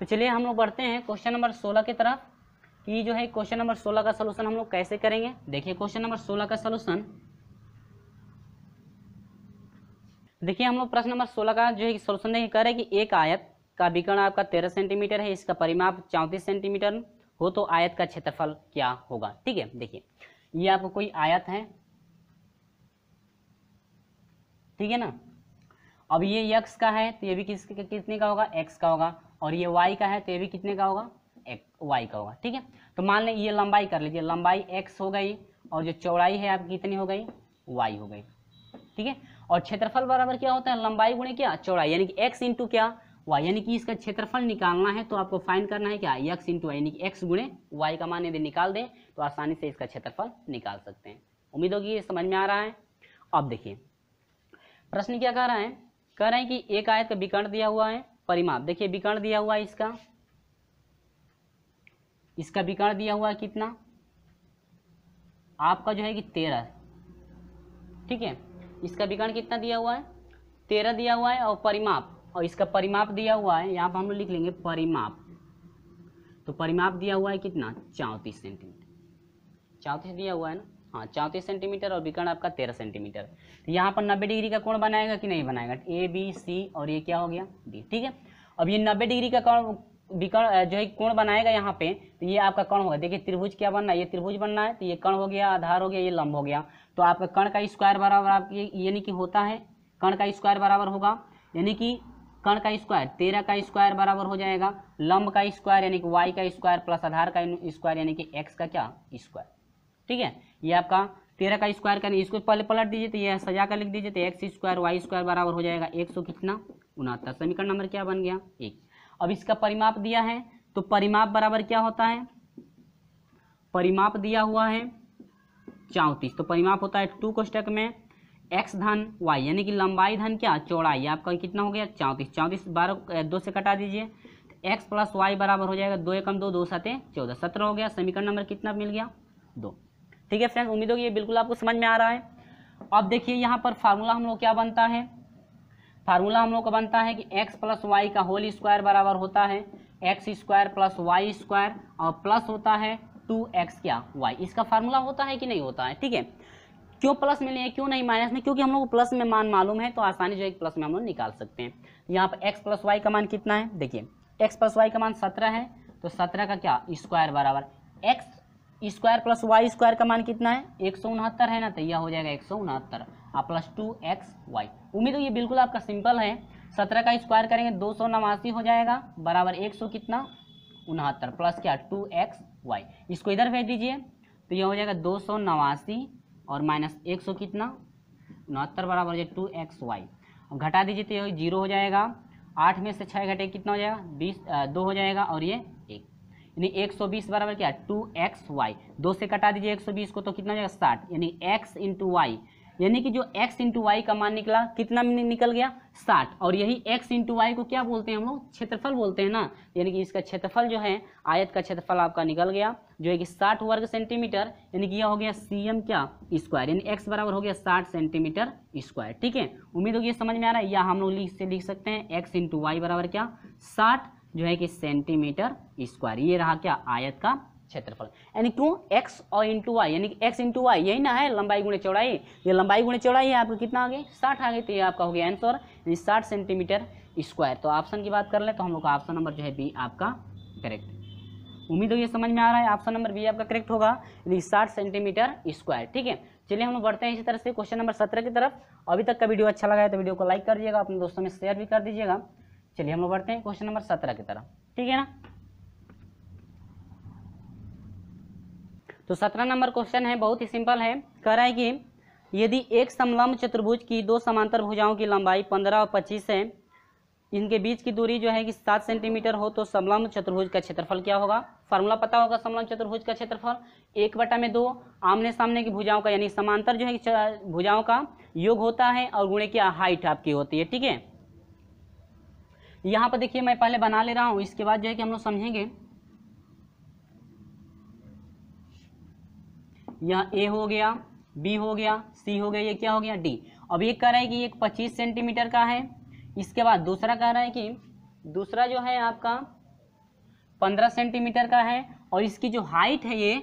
तो चलिए हम लोग बढ़ते हैं क्वेश्चन नंबर सोलह की तरफ कि जो है क्वेश्चन नंबर सोलह का सोल्यूशन हम लोग कैसे करेंगे देखिए क्वेश्चन नंबर सोलह का सोल्यूशन देखिए हम लोग प्रश्न नंबर सोलह का जो है सोल्यूशन देखिए करे कि एक आयत का विकर्ण आपका तेरह सेंटीमीटर है इसका परिमाप चौंतीस सेंटीमीटर हो तो आयत का क्षेत्रफल क्या होगा ठीक है देखिए ये आपको कोई आयत है ठीक है ना अब ये यक्स का है तो ये भी किस कितने का होगा एक्स का होगा और ये वाई का है तो ये भी कितने का होगा एक वाई का होगा ठीक है तो मान लें ये लंबाई कर लीजिए लंबाई एक्स हो गई और जो चौड़ाई है आपकी कितनी हो गई वाई हो गई ठीक है और क्षेत्रफल बराबर क्या होता है लंबाई गुणे क्या चौड़ाई यानी कि एक्स इंटू क्या वाई यानी कि इसका क्षेत्रफल निकालना है तो आपको फाइन करना है क्या एक्स इंटू वाई यानी कि एक्स गुणे वाई का मान यदि निकाल दें तो आसानी से इसका क्षेत्रफल निकाल सकते हैं उम्मीद होगी समझ में आ रहा है अब देखिए प्रश्न क्या कह रहा है कह रहे हैं कि एक आयत का विकर्ण दिया हुआ है परिमाप देखिए विकर्ण दिया हुआ है इसका इसका विकर्ण दिया हुआ है कितना आपका जो है कि तेरह ठीक है इसका विकर्ण कितना दिया हुआ है तेरह दिया हुआ है और परिमाप और इसका परिमाप दिया हुआ है यहाँ पर हम लोग लिख लेंगे परिमाप तो परिमाप दिया हुआ है कितना चौंतीस सेंटीमीटर चौंतीस दिया हुआ है ना हाँ चौंतीस सेंटीमीटर और विकर्ण आपका तेरह सेंटीमीटर तो यहाँ पर नब्बे डिग्री का कोण बनाएगा कि नहीं बनाएगा ए बी सी और ये क्या हो गया डी ठीक है अब ये नब्बे डिग्री का कोण विकर्ण जो है कोण बनाएगा यहाँ पे तो ये आपका कण होगा देखिए त्रिभुज क्या बनना है ये त्रिभुज बनना है तो ये कण हो गया आधार हो गया ये लंब हो गया तो आपका कण का स्क्वायर बराबर आपके यानी कि होता है कण का स्क्वायर बराबर होगा यानी कि कण का स्क्वायर तेरह का स्क्वायर बराबर हो जाएगा लंब का स्क्वायर यानी कि वाई का स्क्वायर प्लस आधार का स्क्वायर यानी कि एक्स का क्या स्क्वायर ठीक है ये आपका तेरह का स्क्वायर करें इसको पहले पलट दीजिए तो ये सजा कर लिख दीजिए तो एक्स स्क्वायर वाई स्क्वायर बराबर हो जाएगा एक सौ कितना उनहत्तर समीकरण नंबर क्या बन गया एक अब इसका परिमाप दिया है तो परिमाप बराबर क्या होता है परिमाप दिया हुआ है चौंतीस तो परिमाप होता है टू कोष्टक में एक्स धन वाई यानी कि लंबाई धन क्या चौड़ाई आपका कितना हो गया चौंतीस चौंतीस बारह दो से कटा दीजिए एक्स प्लस वाई बराबर हो जाएगा दो एकम दो दो सतें चौदह सत्रह हो गया समीकरण नंबर कितना मिल गया दो ठीक है फ्रेंड उम्मीद होगी ये बिल्कुल आपको समझ में आ रहा है अब देखिए यहाँ पर फार्मूला हम लोग क्या बनता है फार्मूला हम लोग का बनता है कि एक्स प्लस वाई का होल स्क्वायर बराबर होता है X square plus Y square और प्लस होता है टू एक्स क्या वाई इसका फार्मूला होता है कि नहीं होता है ठीक है क्यों प्लस में लिए क्यों नहीं माइनस में क्योंकि हम लोग को प्लस में मान मालूम है तो आसानी जो है प्लस में हम लोग निकाल सकते हैं यहाँ पर एक्स प्लस वाई का मान कितना है देखिए एक्स प्लस वाई का मान सत्रह है तो सत्रह का क्या स्क्वायर बराबर X square plus Y square का मान कितना है एक सौ उनहत्तर है ना तो यह हो जाएगा एक सौ उनहत्तर और प्लस टू एक्स वाई उम्मीद ये बिल्कुल आपका सिंपल है सत्रह का स्क्वायर करेंगे दो सौ नवासी हो जाएगा बराबर एक सौ कितना उनहत्तर प्लस क्या टू एक्स वाई इसको इधर भेज दीजिए तो यह हो जाएगा दो सौ नवासी और माइनस एक सौ कितना उनहत्तर बराबर हो जाए टू एक्स वाई अब घटा दीजिए तो ये जीरो हो जाएगा आठ में से छः घटे कितना हो जाएगा बीस दो हो जाएगा और ये एक यानी 120 बराबर क्या टू एक्स वाई दो से कटा दीजिए 120 को तो कितना जाएगा साठ यानी एक्स इंटू वाई यानी कि जो x इंटू वाई का मान निकला कितना निकल गया साठ और यही x इंटू वाई को क्या बोलते हैं हम लोग क्षेत्रफल बोलते हैं ना यानी कि इसका क्षेत्रफल जो है आयत का क्षेत्रफल आपका निकल गया जो है कि साठ वर्ग सेंटीमीटर यानी कि यह हो गया सी एम क्या स्क्वायर यानी x बराबर हो गया साठ सेंटीमीटर स्क्वायर ठीक है उम्मीद होगी समझ में आ रहा है या हम लोग लिख से लिख सकते हैं एक्स इंटू वाई बराबर क्या साठ जो है कि सेंटीमीटर स्क्वायर ये रहा क्या आयत का क्षेत्रफल यानी क्यों x और इंटू वाई यानी कि x इंटू वाई यही ना है लंबाई गुणे चौड़ाई ये लंबाई गुणे चौड़ाई है आपको कितना आ गई साठ आ गई तो ये आपका हो गया आंसर यानी साठ सेंटीमीटर स्क्वायर तो ऑप्शन की बात कर लें तो हम लोग का ऑप्शन नंबर जो है बी आपका करेक्ट उम्मीद हो ये समझ में आ रहा है ऑप्शन नंबर बी आपका करेक्ट होगा यानी साठ सेंटीमीटर स्क्वायर ठीक है चलिए हम लोग बढ़ते हैं इसी तरह से क्वेश्चन नंबर सत्रह की तरफ अभी तक का वीडियो अच्छा लगा है तो वीडियो को लाइक कर दीजिएगा अपने दोस्तों में शेयर भी कर दीजिएगा चलिए हम लोग बढ़ते हैं क्वेश्चन नंबर सत्रह की तरफ ठीक है ना तो सत्रह नंबर क्वेश्चन है बहुत ही सिंपल है कह रहा है कि यदि एक समलम्ब चतुर्भुज की दो समांतर भुजाओं की लंबाई पंद्रह और पच्चीस है इनके बीच की दूरी जो है कि सात सेंटीमीटर हो तो समलम्ब चतुर्भुज का क्षेत्रफल क्या होगा फॉर्मूला पता होगा समलंब चतुर्भुज का क्षेत्रफल एक बटा में दो आमने सामने की भुजाओं का यानी समांतर जो है भुजाओं का योग होता है और गुणे की हाइट आपकी होती है ठीक है यहाँ पर देखिए मैं पहले बना ले रहा हूँ इसके बाद जो है कि हम लोग समझेंगे यहाँ ए हो गया बी हो गया सी हो गया ये क्या हो गया डी अब ये कह रहा है कि एक पच्चीस सेंटीमीटर का है इसके बाद दूसरा कह रहा है कि दूसरा जो है आपका पंद्रह सेंटीमीटर का है और इसकी जो हाइट है ये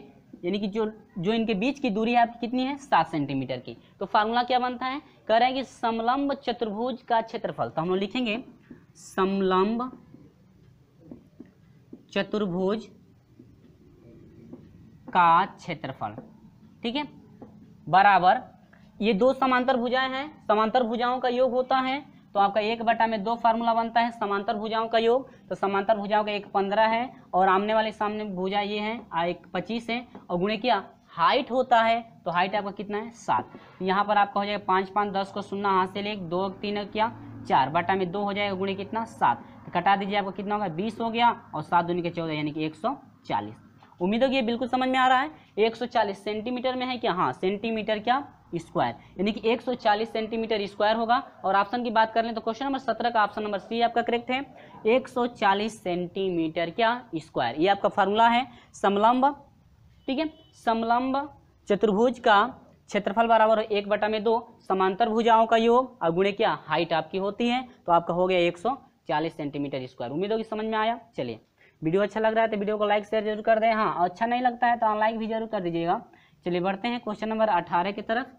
यानी कि जो जो इनके बीच की दूरी है आपकी कितनी है सात सेंटीमीटर की तो फार्मूला क्या बनता है कह रहे हैं कि समलम्ब चतुर्भुज का क्षेत्रफल तो हम लोग लिखेंगे समलंब चतुर्भुज का क्षेत्रफल ठीक है बराबर ये दो समांतर भुजाएं हैं समांतर भुजाओं का योग होता है तो आपका एक बटा में दो फार्मूला बनता है समांतर भुजाओं का योग तो समांतर भुजाओं का एक पंद्रह है और आमने वाले सामने भुजा ये है एक पच्चीस है और गुणे किया हाइट होता है तो हाइट आपका कितना है सात यहाँ पर आपका हो जाएगा पाँच पाँच दस को सुनना हाथ से ले दो तीन किया चार बटा में दो हो जाएगा गुणे कितना सात तो कटा दीजिए आपका कितना होगा बीस हो गया और सात दुनिया के चौदह यानी कि एक सौ चालीस उम्मीद होगी ये बिल्कुल समझ में आ रहा है एक सौ चालीस सेंटीमीटर में है क्या हाँ सेंटीमीटर क्या स्क्वायर यानी कि एक सौ चालीस सेंटीमीटर स्क्वायर होगा और ऑप्शन की बात कर लें तो क्वेश्चन नंबर सत्रह का ऑप्शन नंबर सी आपका करेक्ट है एक सौ चालीस सेंटीमीटर क्या स्क्वायर ये आपका फॉर्मूला है समलंब ठीक है समलंब चतुर्भुज का क्षेत्रफल बराबर एक बटा में दो समांतर भुजाओं का योग और गुणे क्या हाइट आपकी होती है तो आपका हो गया 140 सेंटीमीटर स्क्वायर उम्मीद होगी समझ में आया चलिए वीडियो अच्छा लग रहा है तो वीडियो को लाइक शेयर जरूर कर दें हाँ अच्छा नहीं लगता है तो अनलाइक भी जरूर कर दीजिएगा चलिए बढ़ते हैं क्वेश्चन नंबर अठारह की तरफ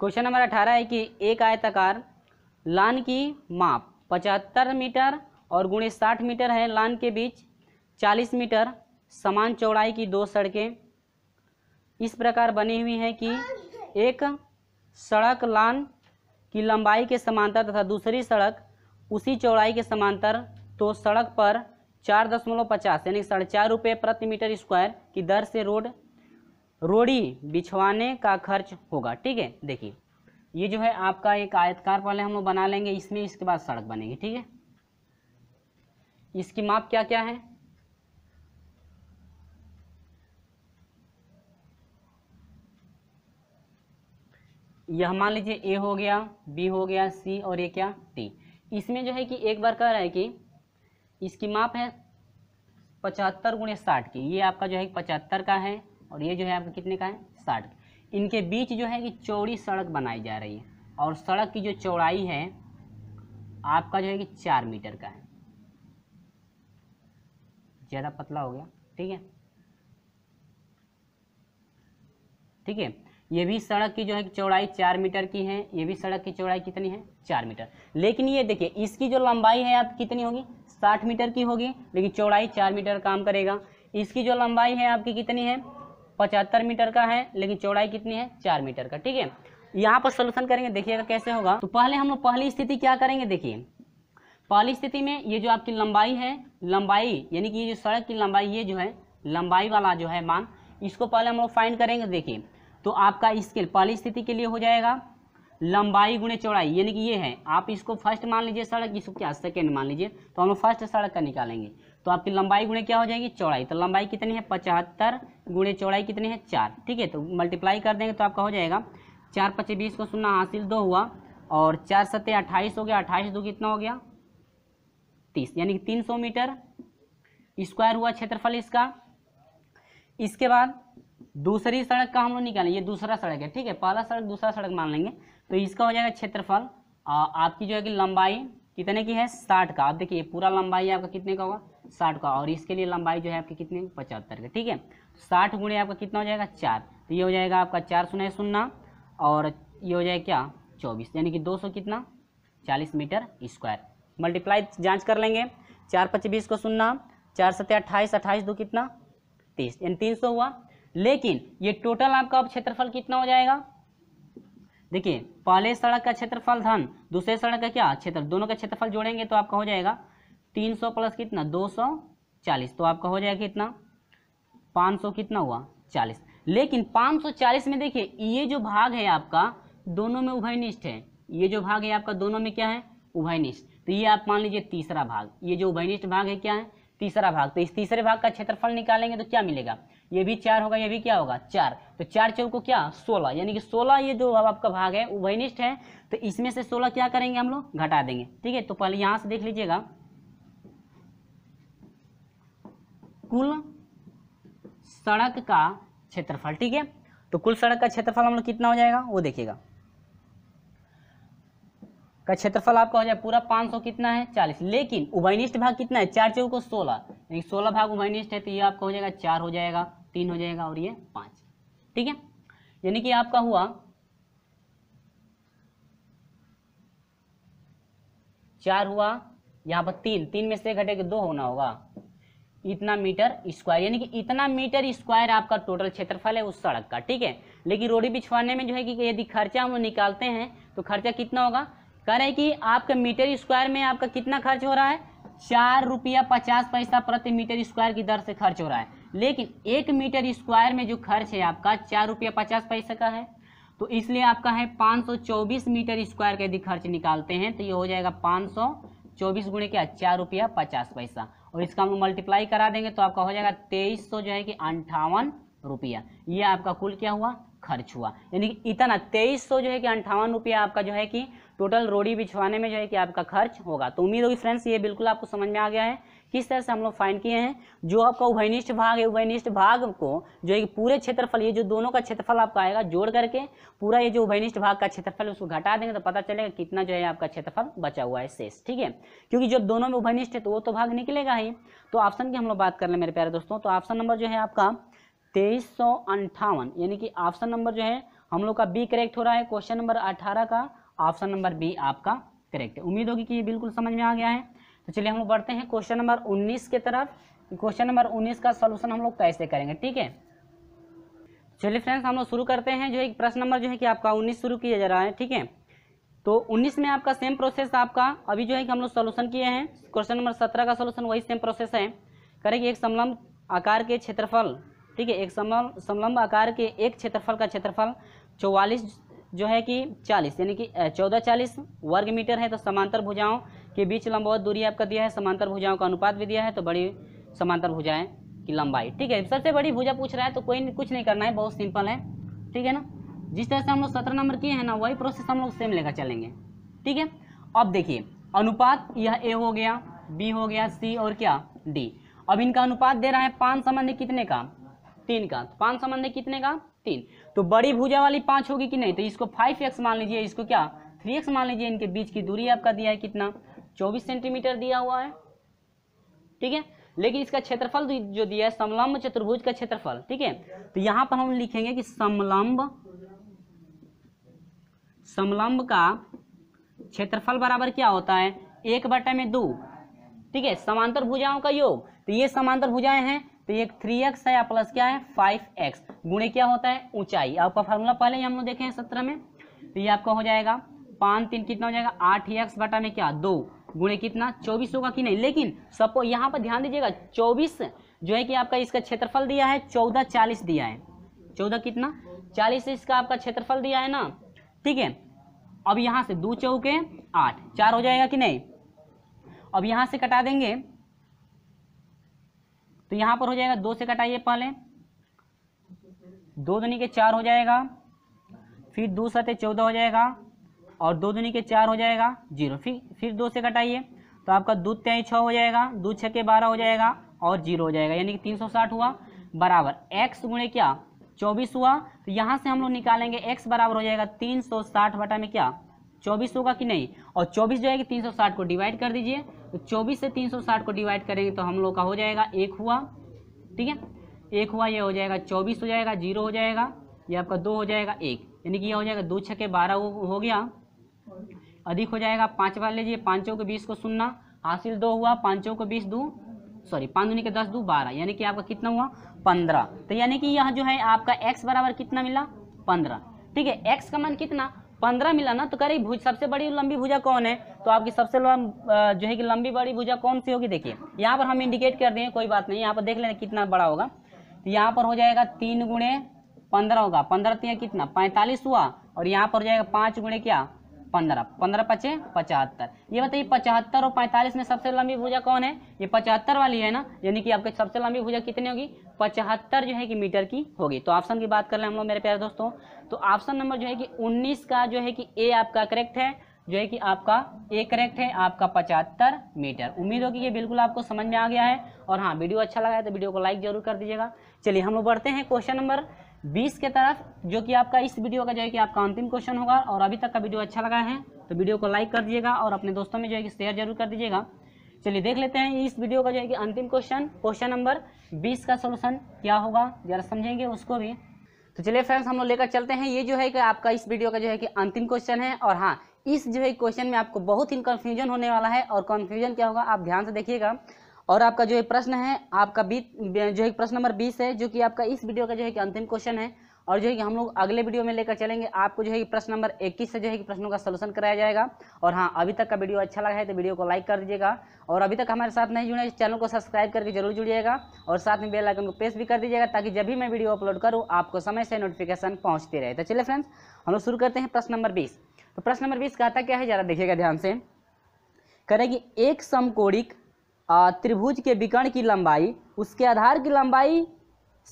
क्वेश्चन नंबर अठारह है कि एक आयताकार लान की माप पचहत्तर मीटर और गुणे साठ मीटर है लान के बीच चालीस मीटर समान चौड़ाई की दो सड़कें इस प्रकार बनी हुई है कि एक सड़क लान की लंबाई के समांतर तथा दूसरी सड़क उसी चौड़ाई के समांतर तो सड़क पर चार दशमलव पचास यानी साढ़े चार रुपये प्रति मीटर स्क्वायर की दर से रोड रोड़ी बिछवाने का खर्च होगा ठीक है देखिए ये जो है आपका एक आयतकार पहले हम लोग बना लेंगे इसमें इसके बाद सड़क बनेगी ठीक है इसकी माप क्या क्या है यह मान लीजिए ए हो गया बी हो गया सी और ये क्या टी इसमें जो है कि एक बार कह रहा है कि इसकी माप है पचहत्तर गुणे साठ की ये आपका जो है पचहत्तर का है और ये जो है आपका कितने का है साठ इनके बीच जो है कि चौड़ी सड़क बनाई जा रही है और सड़क की जो चौड़ाई है आपका जो है कि चार मीटर का है ज़्यादा पतला हो गया ठीक है ठीक है ये भी सड़क की जो है चौड़ाई चार मीटर की है ये भी सड़क की चौड़ाई कितनी है चार मीटर लेकिन ये देखिए इसकी जो लंबाई है आप कितनी होगी साठ मीटर की होगी लेकिन चौड़ाई चार मीटर काम करेगा इसकी जो लंबाई है आपकी कितनी है पचहत्तर मीटर का है लेकिन चौड़ाई कितनी है चार मीटर का ठीक है यहाँ पर सोल्यूशन करेंगे देखिएगा कैसे होगा तो पहले हम लोग पहली स्थिति क्या करेंगे देखिए पहली स्थिति में ये जो आपकी लंबाई है लंबाई यानी कि ये जो सड़क की लंबाई ये जो है लंबाई वाला जो है मान इसको पहले हम लोग फाइंड करेंगे देखिए तो आपका स्केल पहली स्थिति के लिए हो जाएगा लंबाई गुणे चौड़ाई यानी कि ये है आप इसको फर्स्ट मान लीजिए सड़क इसको क्या सेकेंड मान लीजिए तो हम लोग फर्स्ट सड़क का निकालेंगे तो आपकी लंबाई गुणे क्या हो जाएगी चौड़ाई तो लंबाई कितनी है पचहत्तर गुणे चौड़ाई कितनी है चार ठीक है तो मल्टीप्लाई कर देंगे तो आपका हो जाएगा चार पच्चीस बीस को सुनना हासिल दो हुआ और चार सत्ते अट्ठाईस हो गया अट्ठाईस दो कितना हो गया तीस यानी कि तीन सौ मीटर स्क्वायर हुआ क्षेत्रफल इसका इसके बाद दूसरी सड़क का हम लोग निकालें ये दूसरा सड़क है ठीक है पहला सड़क दूसरा सड़क मान लेंगे तो इसका हो जाएगा क्षेत्रफल आपकी जो है कि लंबाई कितने की है साठ का आप देखिए पूरा लंबाई आपका कितने का होगा साठ का और इसके लिए लंबाई जो है आपकी कितने पचहत्तर का ठीक है साठ गुणे आपका कितना हो जाएगा चार तो ये हो जाएगा आपका चार सुना सुनना और ये हो जाएगा क्या चौबीस यानी कि दो सौ कितना चालीस मीटर स्क्वायर मल्टीप्लाई जांच कर लेंगे चार पच्चीस को सुनना चार सत्या अट्ठाईस अट्ठाईस दो कितना तीस यानी तीन सौ हुआ लेकिन ये टोटल आपका अब क्षेत्रफल कितना हो जाएगा देखिए पहले सड़क का क्षेत्रफल धन दूसरे सड़क का क्या क्षेत्र दोनों का क्षेत्रफल जोड़ेंगे तो आपका हो जाएगा 300 प्लस कितना 240 तो आपका हो जाएगा कितना 500 कितना हुआ 40 लेकिन 540 में देखिए ये जो भाग है आपका दोनों में उभयनिष्ठ है ये जो भाग है आपका दोनों में क्या है उभयनिष्ठ तो ये आप मान लीजिए तीसरा भाग ये जो उभयनिष्ठ भाग है क्या है तीसरा भाग तो इस तीसरे भाग का क्षेत्रफल निकालेंगे तो क्या मिलेगा ये भी चार होगा ये भी क्या होगा चार तो चार को क्या सोलह यानी कि सोलह ये जो आपका भाग है वो वहीनिष्ठ है तो इसमें से सोलह क्या करेंगे हम लोग घटा देंगे ठीक है तो पहले यहाँ से देख लीजिएगा कुल सड़क का क्षेत्रफल ठीक है तो कुल सड़क का क्षेत्रफल हम लोग कितना हो जाएगा वो देखिएगा का क्षेत्रफल आपका हो जाए पूरा 500 कितना है 40 लेकिन उभयनिष्ठ भाग कितना है चार को सोलह यानी सोलह भाग उभयनिष्ठ है तो ये आपका हो जाएगा चार हो जाएगा तीन हो जाएगा और ये पांच ठीक है यानी कि आपका हुआ चार हुआ यहां पर तीन तीन में से घटे के दो होना होगा इतना मीटर स्क्वायर यानी कि इतना मीटर स्क्वायर आपका टोटल क्षेत्रफल है उस सड़क का ठीक है लेकिन रोडी बिछवाने में जो है कि यदि खर्चा हम निकालते हैं तो खर्चा कितना होगा कह रहे हैं कि आपके मीटर स्क्वायर में आपका कितना खर्च हो रहा है चार रुपया पचास पैसा प्रति मीटर स्क्वायर की दर से खर्च हो रहा है लेकिन एक मीटर स्क्वायर में जो खर्च है आपका चार रुपया पचास पैसे का है तो इसलिए आपका है 524 मीटर स्क्वायर का यदि खर्च निकालते हैं तो ये हो जाएगा 524 गुणे क्या चार रुपया पचास पैसा और इसका हम मल्टीप्लाई करा देंगे तो आपका हो जाएगा तेईस जो है कि अंठावन रुपया ये आपका कुल क्या हुआ खर्च हुआ यानी कि इतना तेईस सौ जो है कि अंठावन रुपया आपका जो है कि टोटल रोड़ी बिछवाने में जो है कि आपका खर्च होगा तो उम्मीद होगी फ्रेंड्स ये बिल्कुल आपको समझ में आ गया है किस तरह से हम लोग फाइंड किए हैं जो आपका उभयनिष्ठ भाग है उभयनिष्ठ भाग को जो है पूरे क्षेत्रफल ये जो दोनों का क्षेत्रफल आपका आएगा जोड़ करके पूरा ये जो उभयनिष्ठ भाग का क्षेत्रफल उसको घटा देंगे तो पता चलेगा कितना जो है आपका क्षेत्रफल बचा हुआ है शेष ठीक है क्योंकि जब दोनों में उभयनिष्ठ है तो वो तो भाग निकलेगा ही तो ऑप्शन की हम लोग बात कर लें मेरे प्यारे दोस्तों तो ऑप्शन नंबर जो है आपका तेईस सौ अंठावन यानी कि ऑप्शन नंबर जो है हम लोग का बी करेक्ट हो रहा है क्वेश्चन नंबर अठारह का ऑप्शन नंबर बी आपका करेक्ट है उम्मीद होगी कि ये बिल्कुल समझ में आ गया है तो चलिए हम लोग बढ़ते हैं क्वेश्चन नंबर उन्नीस की तरफ क्वेश्चन नंबर उन्नीस का सोल्यूशन हम लोग कैसे करेंगे ठीक है चलिए फ्रेंड्स हम लोग शुरू करते हैं जो एक प्रश्न नंबर जो है कि आपका उन्नीस शुरू किया जा रहा है ठीक है तो उन्नीस में आपका सेम प्रोसेस आपका अभी जो है कि हम लोग सोल्यूशन किए हैं क्वेश्चन नंबर सत्रह का सोल्यूशन वही सेम प्रोसेस है करेंगे एक समलम्ब आकार के क्षेत्रफल ठीक है एक समलंब आकार के एक क्षेत्रफल का क्षेत्रफल चौवालीस जो है कि चालीस यानी कि चौदह चालीस वर्ग मीटर है तो समांतर भुजाओं के बीच लंबवत दूरी आपका दिया है समांतर भुजाओं का अनुपात भी दिया है तो बड़ी समांतर भुजाएं की लंबाई ठीक है सबसे बड़ी भुजा पूछ रहा है तो कोई कुछ नहीं करना है बहुत सिंपल है ठीक है ना जिस तरह से हम लोग सत्रह नंबर किए हैं ना वही प्रोसेस हम लोग सेम लेकर चलेंगे ठीक है अब देखिए अनुपात यह ए हो गया बी हो गया सी और क्या डी अब इनका अनुपात दे रहा है पाँच संबंध कितने का तीन का पांच संबंध है कितने का तीन तो बड़ी भुजा वाली पांच होगी कि नहीं तो इसको फाइव एक्स मान लीजिए इसको क्या थ्री एक्स मान लीजिए इनके बीच की दूरी आपका दिया है कितना चौबीस सेंटीमीटर दिया हुआ है ठीक है लेकिन इसका क्षेत्रफल जो दिया है समलम्ब चतुर्भुज का क्षेत्रफल ठीक है तो यहां पर हम लिखेंगे कि समलंब समलंब का क्षेत्रफल बराबर क्या होता है एक बटा में दो ठीक है समांतर भुजाओं का योग तो ये समांतर भुजाएं हैं तो ये थ्री एक्स है या प्लस क्या है फाइव एक्स गुणे क्या होता है ऊंचाई आपका फार्मूला पहले ही हम लोग देखे हैं सत्रह में तो ये आपका हो जाएगा पाँच तीन कितना हो जाएगा आठ एक्स बटा में क्या दो गुणे कितना चौबीस होगा कि नहीं लेकिन सबको यहाँ पर ध्यान दीजिएगा चौबीस जो है कि आपका इसका क्षेत्रफल दिया है चौदह चालीस दिया है चौदह कितना चालीस इसका आपका क्षेत्रफल दिया है ना ठीक है अब यहाँ से दो चौके आठ चार हो जाएगा कि नहीं अब यहाँ से कटा देंगे तो यहाँ पर हो जाएगा दो से कटाइए पहले दो दुनी के चार हो जाएगा फिर दो सतह चौदह हो जाएगा और दो दुनी के चार हो जाएगा जीरो फिर फिर दो से कटाइए तो आपका दो तेई छः हो जाएगा दो छः के बारह हो जाएगा और जीरो हो जाएगा यानी कि तीन सौ साठ हुआ बराबर एक्स गुणे क्या चौबीस हुआ तो यहाँ से हम लोग निकालेंगे एक्स बराबर हो जाएगा तीन सौ साठ बटा में क्या चौबीस होगा कि नहीं और चौबीस जो है कि तीन सौ साठ को डिवाइड कर दीजिए तो चौबीस से तीन सौ साठ को डिवाइड करेंगे तो हम लोग का हो जाएगा एक हुआ ठीक है एक हुआ ये हो जाएगा चौबीस हो जाएगा जीरो हो जाएगा ये आपका दो हो जाएगा एक यानी कि यह हो जाएगा दो छके बारह हो गया अधिक हो जाएगा पाँच बार लीजिए पाँचों के बीस को सुनना हासिल दो हुआ पाँचों को बीस दो सॉरी पाँच दूनी के दस दो बारह यानी कि आपका कितना हुआ पंद्रह तो यानी कि यह जो है आपका एक्स बराबर कितना मिला पंद्रह ठीक है एक्स का मान कितना पंद्रह मिला ना तो करे भुज सबसे बड़ी लंबी भुजा कौन है तो आपकी सबसे जो है कि लंबी बड़ी भुजा कौन सी होगी देखिए यहाँ पर हम इंडिकेट कर दें कोई बात नहीं यहाँ पर देख लेना कितना बड़ा होगा तो यहाँ पर हो जाएगा तीन गुणे पंद्रह होगा पंद्रह तीन कितना पैंतालीस हुआ और यहाँ पर हो जाएगा पाँच गुणे क्या पंद्रह पंद्रह पचे पचहत्तर ये बताइए पचहत्तर और पैंतालीस में सबसे लंबी भुजा कौन है ये पचहत्तर वाली है ना यानी कि आपकी सबसे लंबी भुजा कितनी होगी पचहत्तर जो है कि मीटर की होगी तो ऑप्शन की बात कर रहे हैं हम लोग मेरे प्यारे दोस्तों तो ऑप्शन नंबर जो है कि उन्नीस का जो है कि ए आपका करेक्ट है जो है कि आपका ए करेक्ट है आपका पचहत्तर मीटर उम्मीद होगी ये बिल्कुल आपको समझ में आ गया है और हाँ वीडियो अच्छा लगा है तो वीडियो को लाइक जरूर कर दीजिएगा चलिए हम लोग बढ़ते हैं क्वेश्चन नंबर बीस के तरफ जो कि आपका इस वीडियो का जो है कि आपका अंतिम क्वेश्चन होगा और अभी तक का वीडियो अच्छा लगा है तो वीडियो को लाइक कर दीजिएगा और अपने दोस्तों में जो है कि शेयर जरूर कर दीजिएगा चलिए देख लेते हैं इस वीडियो का जो है कि अंतिम क्वेश्चन क्वेश्चन नंबर बीस का सोल्यूशन क्या होगा जरा समझेंगे उसको भी तो चलिए फ्रेंड्स हम लोग लेकर चलते हैं ये जो है कि आपका इस वीडियो का जो है कि अंतिम क्वेश्चन है और हाँ इस जो है क्वेश्चन में आपको बहुत ही कन्फ्यूजन होने वाला है और कन्फ्यूजन क्या होगा आप ध्यान से देखिएगा और आपका जो है प्रश्न है आपका बीस जो है प्रश्न नंबर बीस है जो कि आपका इस वीडियो का जो है कि अंतिम क्वेश्चन है और जो है कि हम लोग अगले वीडियो में लेकर चलेंगे आपको जो है कि प्रश्न नंबर 21 से जो है कि प्रश्नों का सलूशन कराया जाएगा और हाँ अभी तक का वीडियो अच्छा लगा है तो वीडियो को लाइक कर दीजिएगा और अभी तक हमारे साथ नहीं जुड़े चैनल को सब्सक्राइब करके जरूर जुड़िएगा और साथ में बेल आइकन को प्रेस भी कर दीजिएगा ताकि जब भी मैं वीडियो अपलोड करूँ आपको समय से नोटिफिकेशन पहुँचती रहे तो चलिए फ्रेंड्स हम लोग शुरू करते हैं प्रश्न नंबर बीस तो प्रश्न नंबर बीस कहता क्या है ज़रा देखिएगा ध्यान से करेगी एक समकोड़िक त्रिभुज के विकर्ण की लंबाई उसके आधार की लंबाई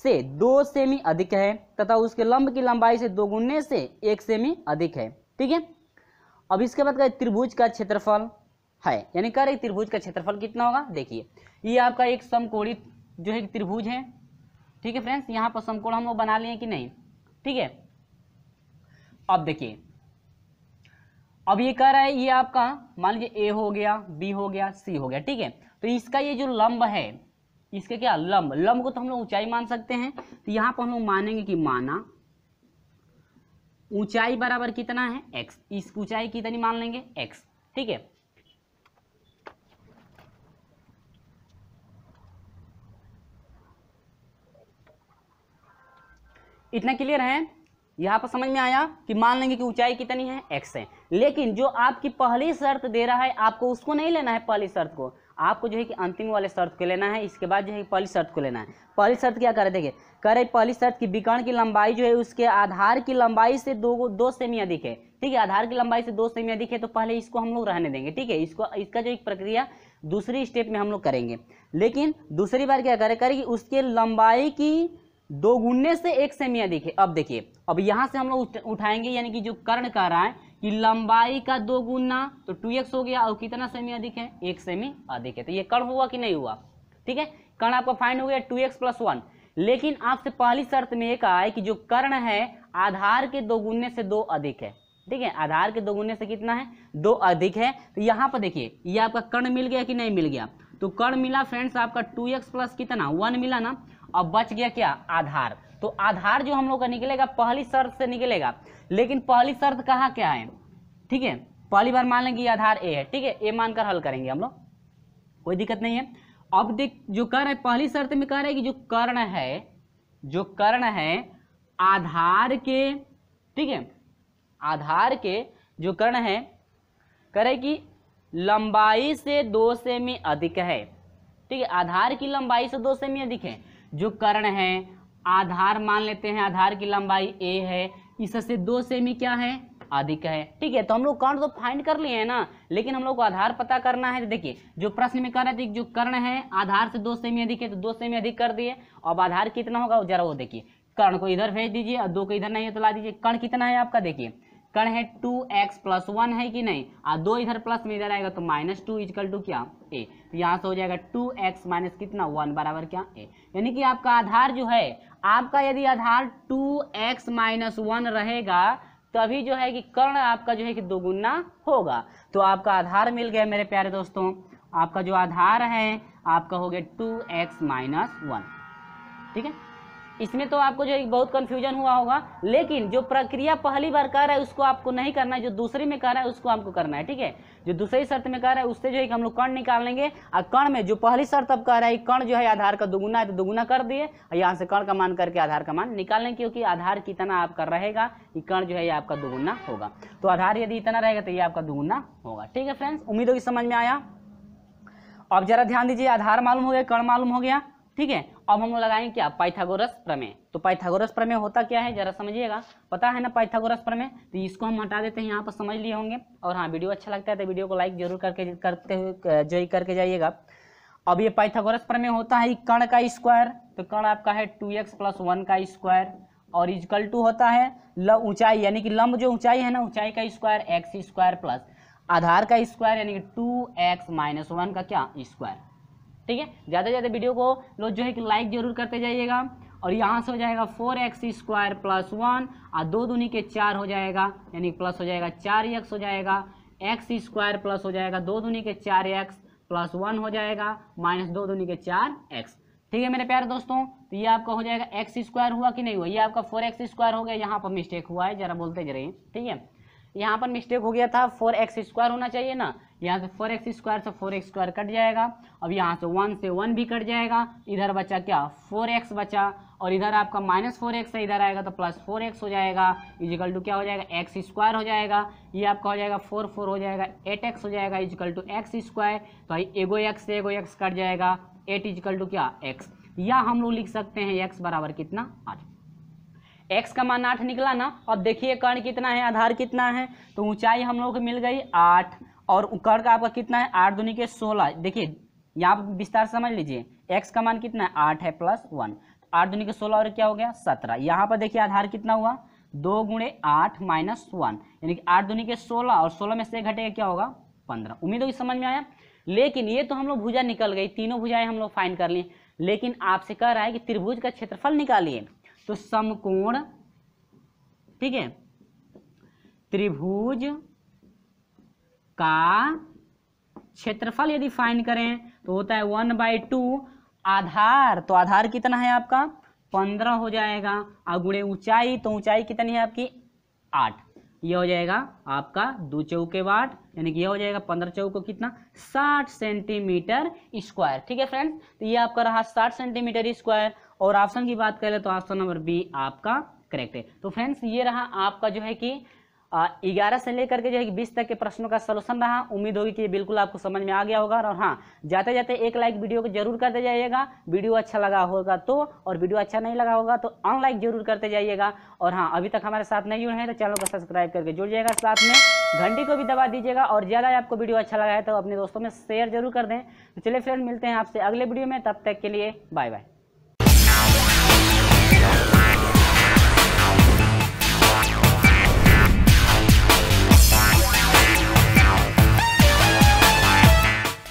से दो सेमी अधिक है तथा उसके लंब की लंबाई से दो गुने से एक सेमी अधिक है ठीक है अब इसके बाद त्रिभुज का क्षेत्रफल है यानी कह रहे त्रिभुज का क्षेत्रफल कितना होगा देखिए ये आपका एक समकोणित जो है त्रिभुज है ठीक है फ्रेंड्स यहाँ पर समकोण हम लोग बना लिए कि नहीं ठीक है अब देखिए अब ये कह रहा है ये आपका मान लीजिए ए हो गया बी हो गया सी हो गया ठीक है तो इसका ये जो लंब है इसके क्या लंब लंब को तो हम लोग ऊंचाई मान सकते हैं तो यहां पर हम लोग मानेंगे कि माना ऊंचाई बराबर कितना है एक्स इस ऊंचाई कितनी मान लेंगे x ठीक है इतना क्लियर है यहां पर समझ में आया कि मान लेंगे कि ऊंचाई कितनी है एक्स है लेकिन जो आपकी पहली शर्त दे रहा है आपको उसको नहीं लेना है पहली शर्त को आपको जो है कि अंतिम वाले शर्त को लेना है इसके बाद जो है पहली शर्त को लेना है पहली शर्त क्या करे देखिए करे पहली शर्त की विकर्ण की लंबाई जो है उसके आधार की लंबाई से दो दो सेमी अधिक है ठीक है आधार की लंबाई से दो सेमी अधिक है तो पहले इसको हम लोग रहने देंगे ठीक है इसको इसका जो एक प्रक्रिया दूसरी स्टेप में हम लोग करेंगे लेकिन दूसरी बार क्या करें करें कि उसके लंबाई की दो गुणने से एक सेमी अधिक है अब देखिए अब यहां से हम लोग उठाएंगे यानी कि जो कर्ण कह रहा है कि लंबाई का दो गुना तो टू एक्स हो गया और कितना सेमी अधिक है एक सेमी अधिक है तो ये कर्ण हुआ कि नहीं हुआ ठीक है कर्ण आपका फाइंड हो गया टू एक्स प्लस वन लेकिन आपसे पहली शर्त में यह कहा है कि जो कर्ण है आधार के दो गुने से दो अधिक है ठीक है आधार के दो गुने से कितना है दो अधिक है तो यहां पर देखिए ये आपका कर्ण मिल गया कि नहीं मिल गया तो कर्ण मिला फ्रेंड्स आपका टू एक्स प्लस कितना वन मिला ना अब बच गया क्या आधार तो आधार जो हम लोग का निकलेगा पहली शर्त से निकलेगा लेकिन पहली शर्त कहाँ क्या है ठीक है पहली बार मान लेंगे आधार ए है ठीक है ए मानकर हल करेंगे हम लोग कोई दिक्कत नहीं है अब देख जो कह रहे है पहली शर्त में कह रहे हैं कि जो कर्ण है जो कर्ण है आधार के ठीक है आधार के जो कर्ण है कह रहे कि लंबाई से दो सेमी अधिक है ठीक है आधार की लंबाई से दो सेमी अधिक है जो कर्ण है आधार मान लेते हैं आधार की लंबाई ए है इससे दो सेमी क्या है अधिक है ठीक है तो हम लोग कर्ण तो फाइंड कर लिए हैं ना लेकिन हम लोग को आधार पता करना है देखिए जो प्रश्न में कह रहे थे जो कर्ण है आधार से दो सेमी अधिक है तो दो सेमी अधिक कर दिए अब आधार कितना होगा जरा वो देखिए कर्ण को इधर भेज दीजिए और दो को इधर नहीं है तो ला दीजिए कर्ण कितना है आपका देखिए कण है टू एक्स प्लस वन है कि नहीं और दो इधर प्लस में इधर आएगा तो माइनस टू इजकल टू क्या ए तो यहाँ से हो जाएगा टू एक्स माइनस कितना वन बराबर क्या ए यानी कि आपका आधार जो है आपका यदि आधार टू एक्स माइनस वन रहेगा तभी जो है कि कर्ण आपका जो है कि दोगुना होगा तो आपका आधार मिल गया मेरे प्यारे दोस्तों आपका जो आधार है आपका हो गया टू एक्स माइनस वन ठीक है इसमें तो आपको जो बहुत कन्फ्यूजन हुआ होगा लेकिन जो प्रक्रिया पहली बार कर रहा है उसको आपको नहीं करना है जो दूसरे में कर रहा है उसको आपको करना है ठीक है जो दूसरी शर्त में कर रहा है उससे जो है हम लोग निकाल लेंगे और कण में जो पहली शर्त अब कह रहा है कण जो है आधार का दुगुना है तो दुगुना कर दिए और यहाँ से कर्ण का मान करके आधार का मान निकाल लें क्योंकि आधार कितना आपका रहेगा ये कण जो है ये आपका दुगुना होगा तो आधार यदि इतना रहेगा तो ये आपका दुगुना होगा ठीक है फ्रेंड्स उम्मीद होगी समझ में आया अब जरा ध्यान दीजिए आधार मालूम हो गया कर्ण मालूम हो गया ठीक है अब हम लोग क्या पाइथागोरस प्रमेय तो पाइथागोरस प्रमेय होता क्या है जरा समझिएगा पता है ना पाइथागोरस प्रमेय तो इसको हम हटा देते हैं यहाँ पर समझ लिए होंगे और हाँ वीडियो अच्छा लगता है तो वीडियो को लाइक जरूर करके करते हुए जो करके जाइएगा अब ये पाइथागोरस प्रमेय होता है कण का स्क्वायर तो कण आपका है टू एक्स प्लस वन का स्क्वायर और इजकल टू होता है ऊंचाई यानी कि लंब जो ऊंचाई है ना ऊंचाई का स्क्वायर एक्स स्क्वायर प्लस आधार का स्क्वायर यानी कि टू एक्स माइनस वन का क्या स्क्वायर ठीक है ज़्यादा से ज़्यादा वीडियो को लोग जो है कि लाइक जरूर करते जाइएगा और यहाँ से हो जाएगा four X square plus one और दो दूनी के चार हो जाएगा यानी प्लस हो जाएगा चार एक्स हो जाएगा एक्स स्क्वायर प्लस हो जाएगा दो दूनी के चार एक्स प्लस वन हो जाएगा माइनस दो दूनी के चार एक्स ठीक है मेरे प्यारे दोस्तों तो ये आपका हो जाएगा एक्स स्क्वायर हुआ कि नहीं हुआ ये आपका फोर एक्स स्क्वायर हो गया यहाँ पर मिस्टेक हुआ है जरा बोलते जरिए ठीक है यहाँ पर मिस्टेक हो गया था फोर एक्स स्क्वायर होना चाहिए ना यहाँ से फोर एक्स स्क्वायर से फोर एक्स स्क्वायर कट जाएगा अब यहाँ से वन से वन भी कट जाएगा इधर बचा क्या फोर एक्स बचा और इधर आपका माइनस फोर एक्स इधर आएगा तो प्लस फोर एक्स हो जाएगा इजिकल टू क्या हो जाएगा एक्स स्क्वायर हो जाएगा ये आपका हो जाएगा फोर फोर हो जाएगा एट एक्स हो जाएगा इजिकल टू एक्स स्क्वायर तो भाई एगो एक्स से एगो एक्स कट जाएगा एट इजिकल टू क्या एक्स या हम लोग लिख सकते हैं एक्स बराबर कितना आठ एक्स का मान आठ निकला ना अब देखिए कर्ण कितना है आधार कितना है तो ऊंचाई हम लोगों को मिल गई आठ और कर्ण का आपका कितना है आठ दुनिया के सोलह देखिए यहाँ पर विस्तार समझ लीजिए एक्स का मान कितना है आठ है प्लस वन आठ दुनिया के सोलह और क्या हो गया सत्रह यहाँ पर देखिए आधार कितना हुआ दो गुणे आठ माइनस वन यानी कि आठ दुनिया के सोलह और सोलह में से घटेगा क्या होगा पंद्रह उम्मीद होगी समझ में आया लेकिन ये तो हम लोग भुजा निकल गई तीनों भुजाएं हम लोग फाइन कर लिए लेकिन आपसे कह रहा है कि त्रिभुज का क्षेत्रफल निकालिए तो समकोण ठीक है त्रिभुज का क्षेत्रफल यदि फाइन करें तो होता है वन बाई टू आधार तो आधार कितना है आपका पंद्रह हो जाएगा और गुणे ऊंचाई तो ऊंचाई कितनी है आपकी आठ यह हो जाएगा आपका दो चौके वाट यानी कि यह हो जाएगा पंद्रह चौको कितना साठ सेंटीमीटर स्क्वायर ठीक है फ्रेंड्स तो ये आपका रहा साठ सेंटीमीटर स्क्वायर और ऑप्शन की बात करें तो ऑप्शन नंबर बी आपका करेक्ट है तो फ्रेंड्स ये रहा आपका जो है कि ग्यारह से लेकर के जो है कि बीस तक के प्रश्नों का सलूशन रहा उम्मीद होगी कि ये बिल्कुल आपको समझ में आ गया होगा और हाँ जाते जाते एक लाइक वीडियो को जरूर करते जाइएगा वीडियो अच्छा लगा होगा तो और वीडियो अच्छा नहीं लगा होगा तो अनलाइक जरूर करते जाइएगा और हाँ अभी तक हमारे साथ नहीं जुड़े हैं तो चैनल को सब्सक्राइब करके जुड़ जाएगा साथ में घंटी को भी दबा दीजिएगा और ज़्यादा आपको वीडियो अच्छा लगा है तो अपने दोस्तों में शेयर जरूर कर दें तो चलिए फ्रेंड मिलते हैं आपसे अगले वीडियो में तब तक के लिए बाय बाय